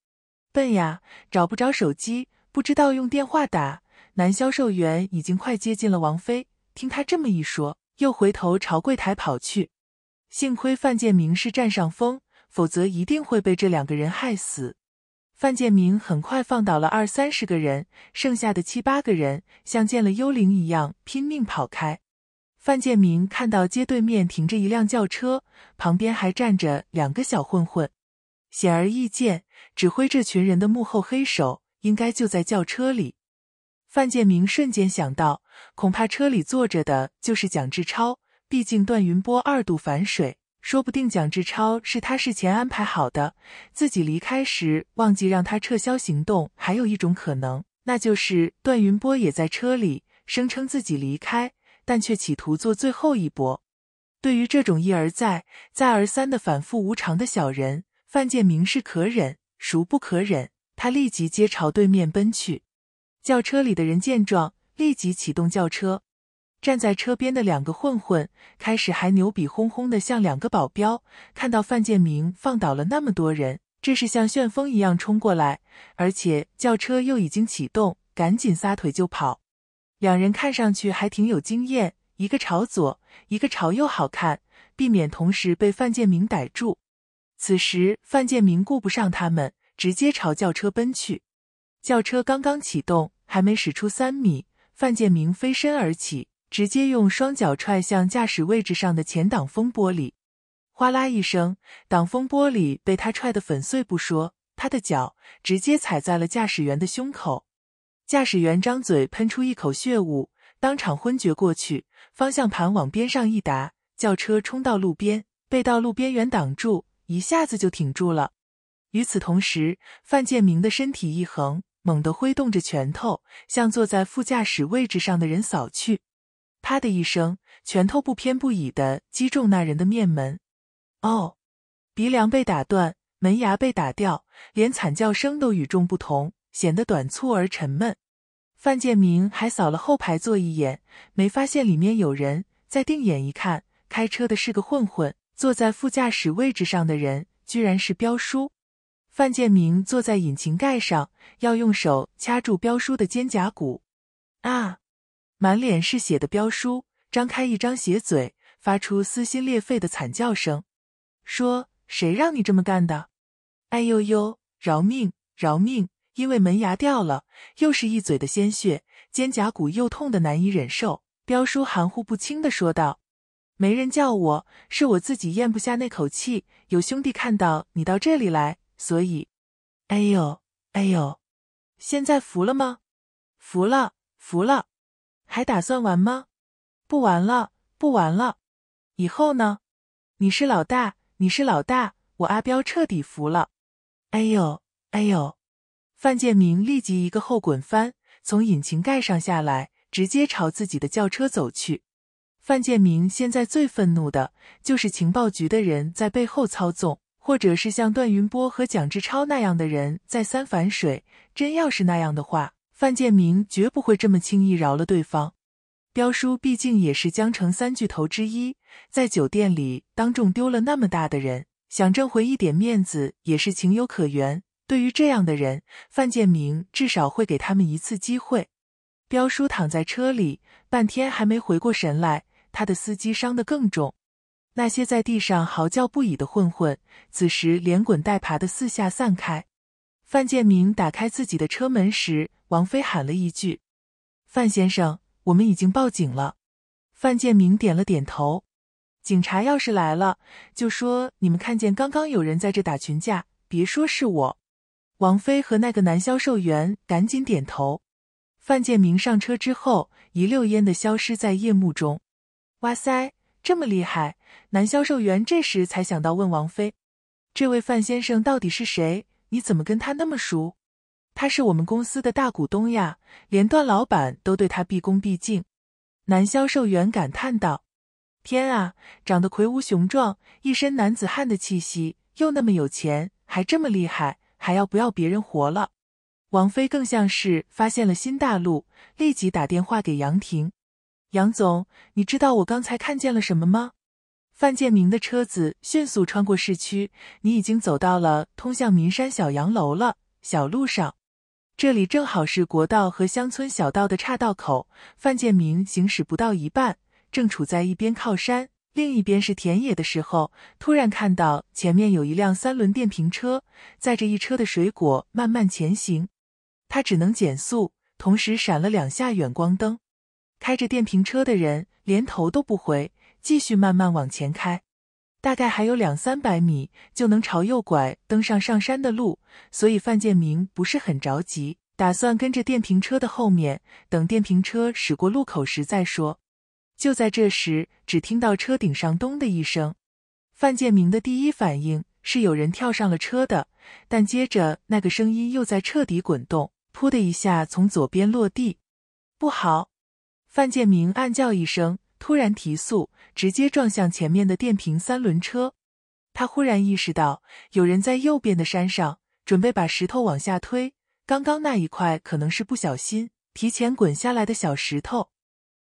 笨呀，找不着手机，不知道用电话打。男销售员已经快接近了王菲，听他这么一说，又回头朝柜台跑去。幸亏范建明是占上风，否则一定会被这两个人害死。范建明很快放倒了二三十个人，剩下的七八个人像见了幽灵一样拼命跑开。范建明看到街对面停着一辆轿车，旁边还站着两个小混混。显而易见，指挥这群人的幕后黑手应该就在轿车里。范建明瞬间想到，恐怕车里坐着的就是蒋志超。毕竟段云波二度反水，说不定蒋志超是他事前安排好的。自己离开时忘记让他撤销行动，还有一种可能，那就是段云波也在车里，声称自己离开，但却企图做最后一搏。对于这种一而再、再而三的反复无常的小人。范建明是可忍，孰不可忍？他立即接朝对面奔去。轿车里的人见状，立即启动轿车。站在车边的两个混混，开始还牛逼哄哄的，像两个保镖。看到范建明放倒了那么多人，这是像旋风一样冲过来，而且轿车又已经启动，赶紧撒腿就跑。两人看上去还挺有经验，一个朝左，一个朝右，好看，避免同时被范建明逮住。此时，范建明顾不上他们，直接朝轿车奔去。轿车刚刚启动，还没驶出三米，范建明飞身而起，直接用双脚踹向驾驶位置上的前挡风玻璃，哗啦一声，挡风玻璃被他踹得粉碎不说，他的脚直接踩在了驾驶员的胸口。驾驶员张嘴喷出一口血雾，当场昏厥过去。方向盘往边上一打，轿车冲到路边，被道路边缘挡住。一下子就挺住了。与此同时，范建明的身体一横，猛地挥动着拳头，向坐在副驾驶位置上的人扫去。啪的一声，拳头不偏不倚的击中那人的面门。哦，鼻梁被打断，门牙被打掉，连惨叫声都与众不同，显得短促而沉闷。范建明还扫了后排座一眼，没发现里面有人。再定眼一看，开车的是个混混。坐在副驾驶位置上的人居然是彪叔，范建明坐在引擎盖上，要用手掐住彪叔的肩胛骨。啊！满脸是血的彪叔张开一张血嘴，发出撕心裂肺的惨叫声，说：“谁让你这么干的？”哎呦呦，饶命，饶命！因为门牙掉了，又是一嘴的鲜血，肩胛骨又痛的难以忍受。彪叔含糊不清的说道。没人叫我，是我自己咽不下那口气。有兄弟看到你到这里来，所以，哎呦，哎呦，现在服了吗？服了，服了，还打算玩吗？不玩了，不玩了。以后呢？你是老大，你是老大，我阿彪彻底服了。哎呦，哎呦！范建明立即一个后滚翻，从引擎盖上下来，直接朝自己的轿车走去。范建明现在最愤怒的就是情报局的人在背后操纵，或者是像段云波和蒋志超那样的人再三反水。真要是那样的话，范建明绝不会这么轻易饶了对方。彪叔毕竟也是江城三巨头之一，在酒店里当众丢了那么大的人，想挣回一点面子也是情有可原。对于这样的人，范建明至少会给他们一次机会。彪叔躺在车里，半天还没回过神来。他的司机伤得更重，那些在地上嚎叫不已的混混此时连滚带爬的四下散开。范建明打开自己的车门时，王菲喊了一句：“范先生，我们已经报警了。”范建明点了点头：“警察要是来了，就说你们看见刚刚有人在这打群架，别说是我。”王菲和那个男销售员赶紧点头。范建明上车之后，一溜烟的消失在夜幕中。哇塞，这么厉害！男销售员这时才想到问王菲：“这位范先生到底是谁？你怎么跟他那么熟？”“他是我们公司的大股东呀，连段老板都对他毕恭毕敬。”男销售员感叹道：“天啊，长得魁梧雄壮，一身男子汉的气息，又那么有钱，还这么厉害，还要不要别人活了？”王菲更像是发现了新大陆，立即打电话给杨婷。杨总，你知道我刚才看见了什么吗？范建明的车子迅速穿过市区，你已经走到了通向民山小洋楼了。小路上，这里正好是国道和乡村小道的岔道口。范建明行驶不到一半，正处在一边靠山，另一边是田野的时候，突然看到前面有一辆三轮电瓶车，载着一车的水果慢慢前行。他只能减速，同时闪了两下远光灯。开着电瓶车的人连头都不回，继续慢慢往前开，大概还有两三百米就能朝右拐登上上山的路，所以范建明不是很着急，打算跟着电瓶车的后面，等电瓶车驶过路口时再说。就在这时，只听到车顶上“咚”的一声，范建明的第一反应是有人跳上了车的，但接着那个声音又在彻底滚动，“噗”的一下从左边落地，不好！范建明暗叫一声，突然提速，直接撞向前面的电瓶三轮车。他忽然意识到，有人在右边的山上准备把石头往下推。刚刚那一块可能是不小心提前滚下来的小石头。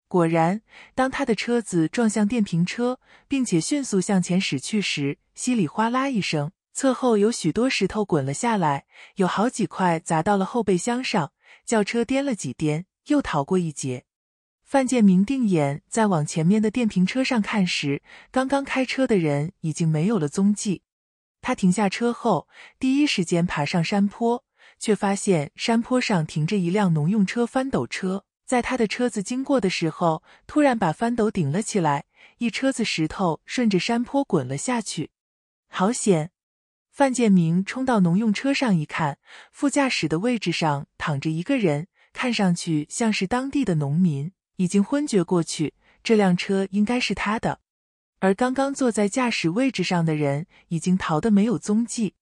果然，当他的车子撞向电瓶车，并且迅速向前驶去时，稀里哗啦一声，侧后有许多石头滚了下来，有好几块砸到了后备箱上。轿车颠了几颠，又逃过一劫。范建明定眼在往前面的电瓶车上看时，刚刚开车的人已经没有了踪迹。他停下车后，第一时间爬上山坡，却发现山坡上停着一辆农用车翻斗车。在他的车子经过的时候，突然把翻斗顶了起来，一车子石头顺着山坡滚了下去，好险！范建明冲到农用车上一看，副驾驶的位置上躺着一个人，看上去像是当地的农民。已经昏厥过去，这辆车应该是他的，而刚刚坐在驾驶位置上的人已经逃得没有踪迹。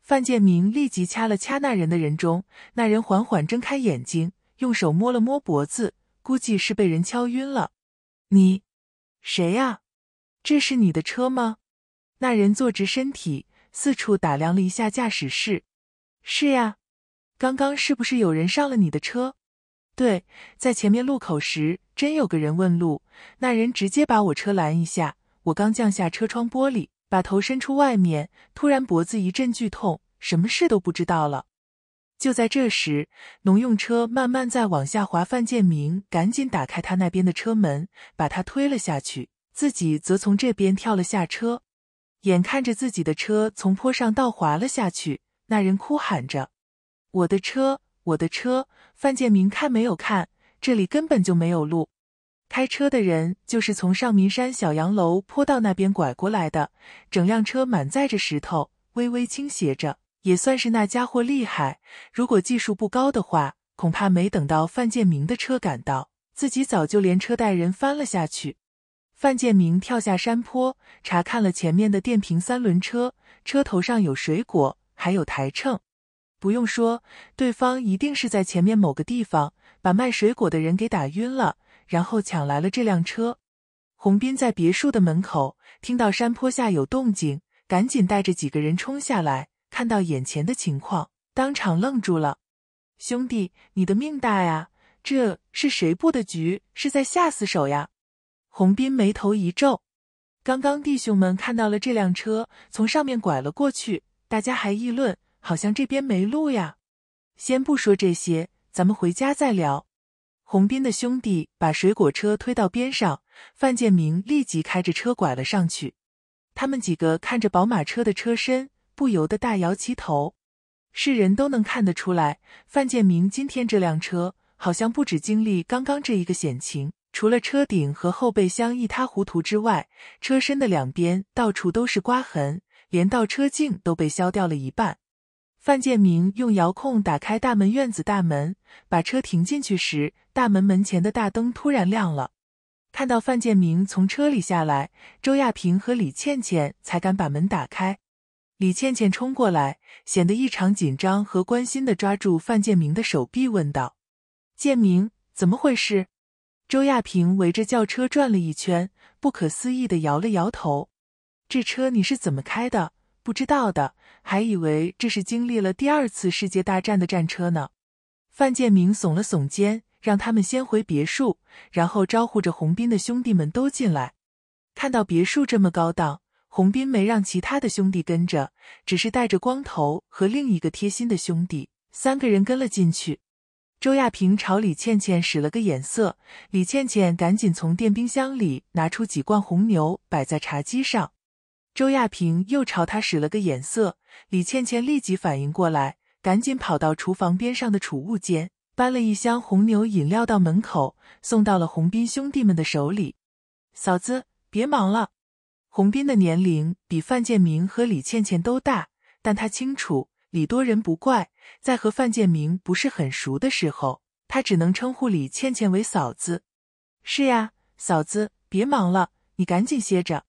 范建明立即掐了掐那人的人中，那人缓缓睁开眼睛，用手摸了摸脖子，估计是被人敲晕了。你，谁呀？这是你的车吗？那人坐直身体，四处打量了一下驾驶室。是呀，刚刚是不是有人上了你的车？对，在前面路口时，真有个人问路，那人直接把我车拦一下。我刚降下车窗玻璃，把头伸出外面，突然脖子一阵剧痛，什么事都不知道了。就在这时，农用车慢慢在往下滑，范建明赶紧打开他那边的车门，把他推了下去，自己则从这边跳了下车。眼看着自己的车从坡上倒滑了下去，那人哭喊着：“我的车！”我的车，范建明看没有看？这里根本就没有路，开车的人就是从上民山小洋楼坡道那边拐过来的，整辆车满载着石头，微微倾斜着，也算是那家伙厉害。如果技术不高的话，恐怕没等到范建明的车赶到，自己早就连车带人翻了下去。范建明跳下山坡，查看了前面的电瓶三轮车，车头上有水果，还有台秤。不用说，对方一定是在前面某个地方把卖水果的人给打晕了，然后抢来了这辆车。洪斌在别墅的门口听到山坡下有动静，赶紧带着几个人冲下来，看到眼前的情况，当场愣住了。兄弟，你的命大呀！这是谁布的局？是在下死手呀？洪斌眉头一皱，刚刚弟兄们看到了这辆车从上面拐了过去，大家还议论。好像这边没路呀，先不说这些，咱们回家再聊。洪斌的兄弟把水果车推到边上，范建明立即开着车拐了上去。他们几个看着宝马车的车身，不由得大摇其头。是人都能看得出来，范建明今天这辆车好像不止经历刚刚这一个险情。除了车顶和后备箱一塌糊涂之外，车身的两边到处都是刮痕，连倒车镜都被削掉了一半。范建明用遥控打开大门，院子大门，把车停进去时，大门门前的大灯突然亮了。看到范建明从车里下来，周亚平和李倩倩才敢把门打开。李倩倩冲过来，显得异常紧张和关心的抓住范建明的手臂，问道：“建明，怎么回事？”周亚平围着轿车转了一圈，不可思议的摇了摇头：“这车你是怎么开的？”不知道的还以为这是经历了第二次世界大战的战车呢。范建明耸了耸肩，让他们先回别墅，然后招呼着洪斌的兄弟们都进来。看到别墅这么高档，洪斌没让其他的兄弟跟着，只是带着光头和另一个贴心的兄弟，三个人跟了进去。周亚平朝李倩倩使了个眼色，李倩倩赶紧从电冰箱里拿出几罐红牛，摆在茶几上。周亚平又朝他使了个眼色，李倩倩立即反应过来，赶紧跑到厨房边上的储物间，搬了一箱红牛饮料到门口，送到了洪斌兄弟们的手里。嫂子，别忙了。洪斌的年龄比范建明和李倩倩都大，但他清楚李多人不怪，在和范建明不是很熟的时候，他只能称呼李倩倩为嫂子。是呀，嫂子，别忙了，你赶紧歇着。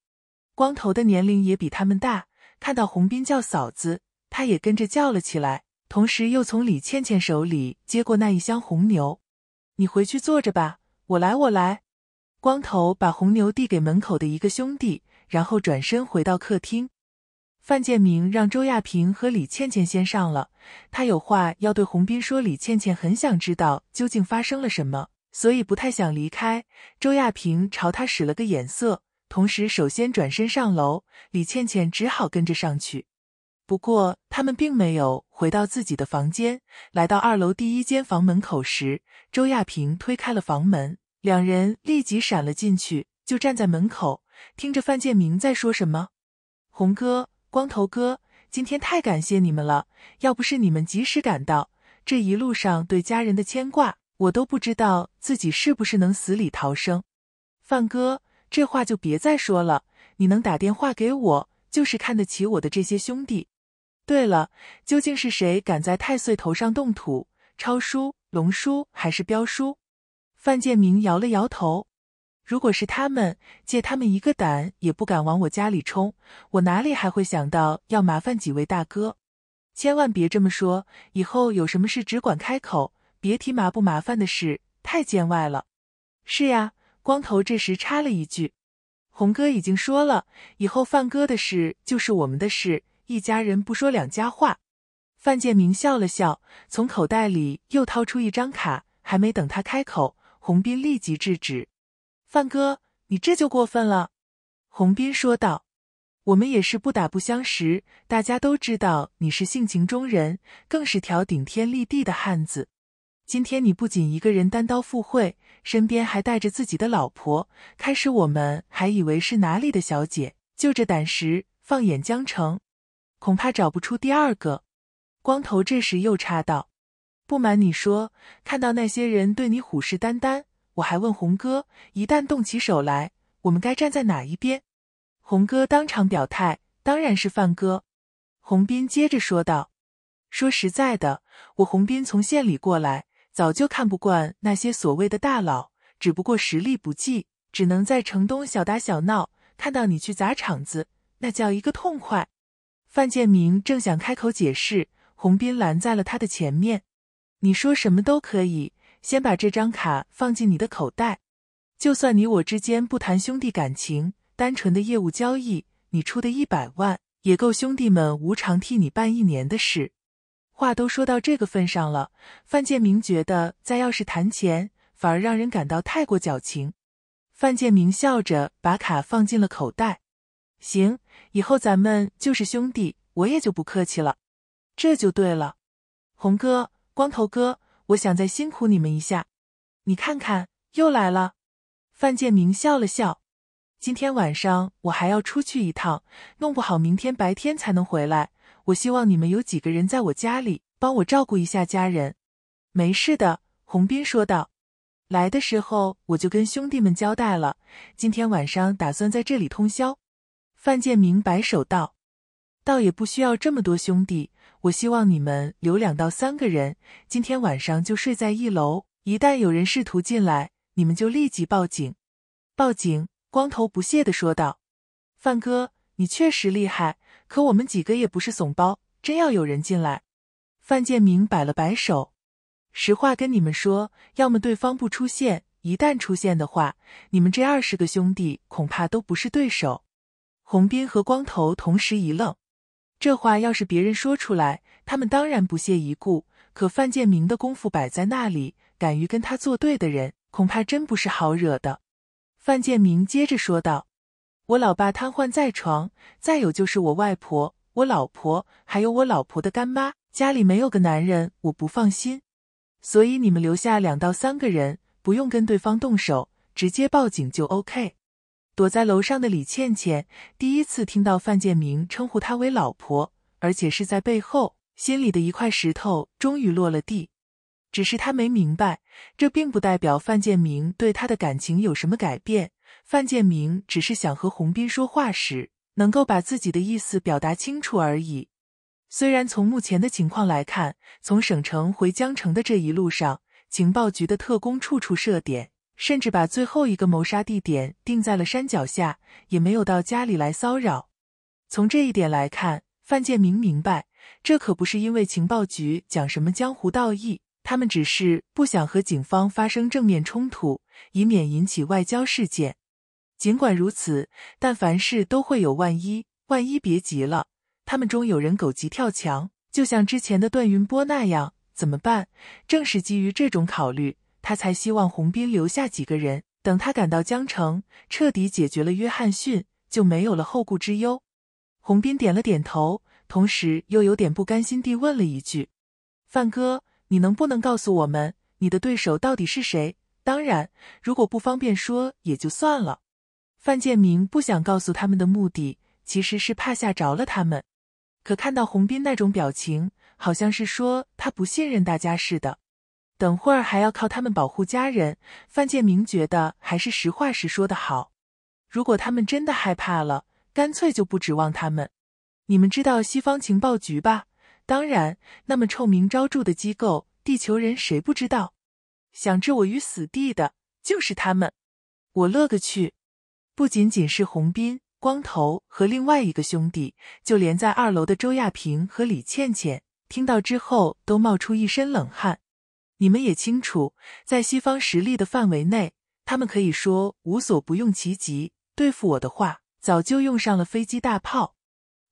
光头的年龄也比他们大，看到洪斌叫嫂子，他也跟着叫了起来，同时又从李倩倩手里接过那一箱红牛。你回去坐着吧，我来，我来。光头把红牛递给门口的一个兄弟，然后转身回到客厅。范建明让周亚平和李倩倩先上了，他有话要对洪斌说。李倩倩很想知道究竟发生了什么，所以不太想离开。周亚平朝他使了个眼色。同时，首先转身上楼，李倩倩只好跟着上去。不过，他们并没有回到自己的房间，来到二楼第一间房门口时，周亚平推开了房门，两人立即闪了进去，就站在门口，听着范建明在说什么：“红哥，光头哥，今天太感谢你们了，要不是你们及时赶到，这一路上对家人的牵挂，我都不知道自己是不是能死里逃生。”范哥。这话就别再说了。你能打电话给我，就是看得起我的这些兄弟。对了，究竟是谁敢在太岁头上动土？超叔、龙叔还是彪叔？范建明摇了摇头。如果是他们，借他们一个胆也不敢往我家里冲，我哪里还会想到要麻烦几位大哥？千万别这么说，以后有什么事只管开口，别提麻不麻烦的事，太见外了。是呀。光头这时插了一句：“红哥已经说了，以后范哥的事就是我们的事，一家人不说两家话。”范建明笑了笑，从口袋里又掏出一张卡。还没等他开口，洪斌立即制止：“范哥，你这就过分了。”洪斌说道：“我们也是不打不相识，大家都知道你是性情中人，更是条顶天立地的汉子。今天你不仅一个人单刀赴会。”身边还带着自己的老婆。开始我们还以为是哪里的小姐，就这胆识，放眼江城，恐怕找不出第二个。光头这时又插道：“不瞒你说，看到那些人对你虎视眈眈，我还问红哥，一旦动起手来，我们该站在哪一边？”红哥当场表态：“当然是范哥。”洪斌接着说道：“说实在的，我洪斌从县里过来。”早就看不惯那些所谓的大佬，只不过实力不济，只能在城东小打小闹。看到你去砸场子，那叫一个痛快！范建明正想开口解释，洪斌拦在了他的前面：“你说什么都可以，先把这张卡放进你的口袋。就算你我之间不谈兄弟感情，单纯的业务交易，你出的一百万也够兄弟们无偿替你办一年的事。”话都说到这个份上了，范建明觉得再要是谈钱，反而让人感到太过矫情。范建明笑着把卡放进了口袋。行，以后咱们就是兄弟，我也就不客气了。这就对了。红哥，光头哥，我想再辛苦你们一下。你看看，又来了。范建明笑了笑。今天晚上我还要出去一趟，弄不好明天白天才能回来。我希望你们有几个人在我家里帮我照顾一下家人，没事的。”洪斌说道，“来的时候我就跟兄弟们交代了，今天晚上打算在这里通宵。”范建明摆手道：“倒也不需要这么多兄弟，我希望你们留两到三个人，今天晚上就睡在一楼。一旦有人试图进来，你们就立即报警。”“报警！”光头不屑地说道，“范哥，你确实厉害。”可我们几个也不是怂包，真要有人进来，范建明摆了摆手，实话跟你们说，要么对方不出现，一旦出现的话，你们这二十个兄弟恐怕都不是对手。洪斌和光头同时一愣，这话要是别人说出来，他们当然不屑一顾。可范建明的功夫摆在那里，敢于跟他作对的人，恐怕真不是好惹的。范建明接着说道。我老爸瘫痪在床，再有就是我外婆、我老婆，还有我老婆的干妈，家里没有个男人我不放心，所以你们留下两到三个人，不用跟对方动手，直接报警就 OK。躲在楼上的李倩倩第一次听到范建明称呼她为“老婆”，而且是在背后，心里的一块石头终于落了地。只是她没明白，这并不代表范建明对她的感情有什么改变。范建明只是想和洪斌说话时，能够把自己的意思表达清楚而已。虽然从目前的情况来看，从省城回江城的这一路上，情报局的特工处处设点，甚至把最后一个谋杀地点定在了山脚下，也没有到家里来骚扰。从这一点来看，范建明明白，这可不是因为情报局讲什么江湖道义，他们只是不想和警方发生正面冲突，以免引起外交事件。尽管如此，但凡事都会有万一，万一别急了，他们中有人狗急跳墙，就像之前的段云波那样，怎么办？正是基于这种考虑，他才希望洪斌留下几个人，等他赶到江城，彻底解决了约翰逊，就没有了后顾之忧。洪斌点了点头，同时又有点不甘心地问了一句：“范哥，你能不能告诉我们，你的对手到底是谁？当然，如果不方便说，也就算了。”范建明不想告诉他们的目的，其实是怕吓着了他们。可看到洪斌那种表情，好像是说他不信任大家似的。等会儿还要靠他们保护家人，范建明觉得还是实话实说的好。如果他们真的害怕了，干脆就不指望他们。你们知道西方情报局吧？当然，那么臭名昭著的机构，地球人谁不知道？想置我于死地的，就是他们。我乐个去！不仅仅是洪斌、光头和另外一个兄弟，就连在二楼的周亚平和李倩倩，听到之后都冒出一身冷汗。你们也清楚，在西方实力的范围内，他们可以说无所不用其极对付我的话，早就用上了飞机大炮。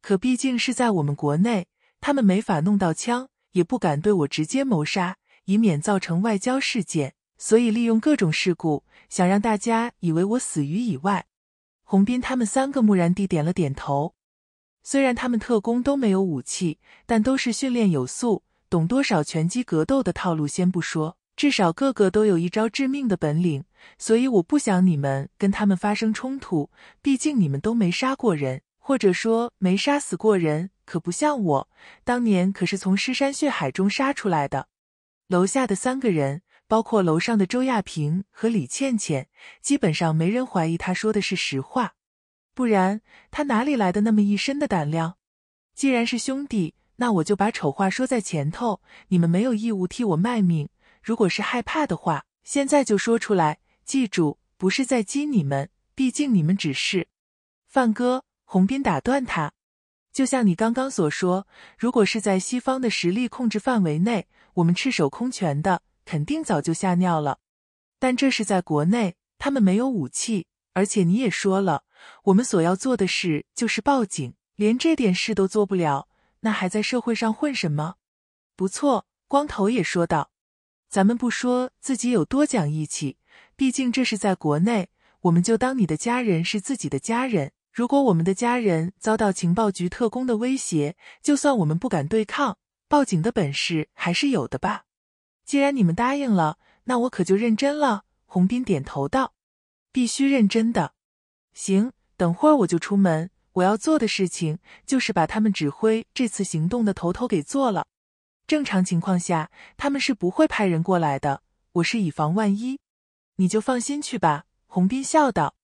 可毕竟是在我们国内，他们没法弄到枪，也不敢对我直接谋杀，以免造成外交事件。所以利用各种事故，想让大家以为我死于意外。洪斌他们三个木然地点了点头。虽然他们特工都没有武器，但都是训练有素，懂多少拳击格斗的套路先不说，至少个个都有一招致命的本领。所以我不想你们跟他们发生冲突，毕竟你们都没杀过人，或者说没杀死过人，可不像我，当年可是从尸山血海中杀出来的。楼下的三个人。包括楼上的周亚平和李倩倩，基本上没人怀疑他说的是实话，不然他哪里来的那么一身的胆量？既然是兄弟，那我就把丑话说在前头，你们没有义务替我卖命。如果是害怕的话，现在就说出来。记住，不是在激你们，毕竟你们只是。范哥，洪斌打断他，就像你刚刚所说，如果是在西方的实力控制范围内，我们赤手空拳的。肯定早就吓尿了，但这是在国内，他们没有武器，而且你也说了，我们所要做的事就是报警，连这点事都做不了，那还在社会上混什么？不错，光头也说道：“咱们不说自己有多讲义气，毕竟这是在国内，我们就当你的家人是自己的家人。如果我们的家人遭到情报局特工的威胁，就算我们不敢对抗，报警的本事还是有的吧。”既然你们答应了，那我可就认真了。”洪斌点头道，“必须认真。的行，等会儿我就出门。我要做的事情就是把他们指挥这次行动的头头给做了。正常情况下，他们是不会派人过来的。我是以防万一。你就放心去吧。”洪斌笑道，“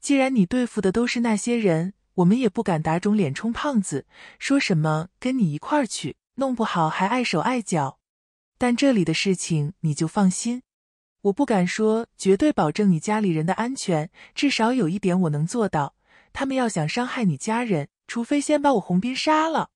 既然你对付的都是那些人，我们也不敢打肿脸充胖子，说什么跟你一块儿去，弄不好还碍手碍脚。”但这里的事情你就放心，我不敢说绝对保证你家里人的安全，至少有一点我能做到，他们要想伤害你家人，除非先把我洪斌杀了。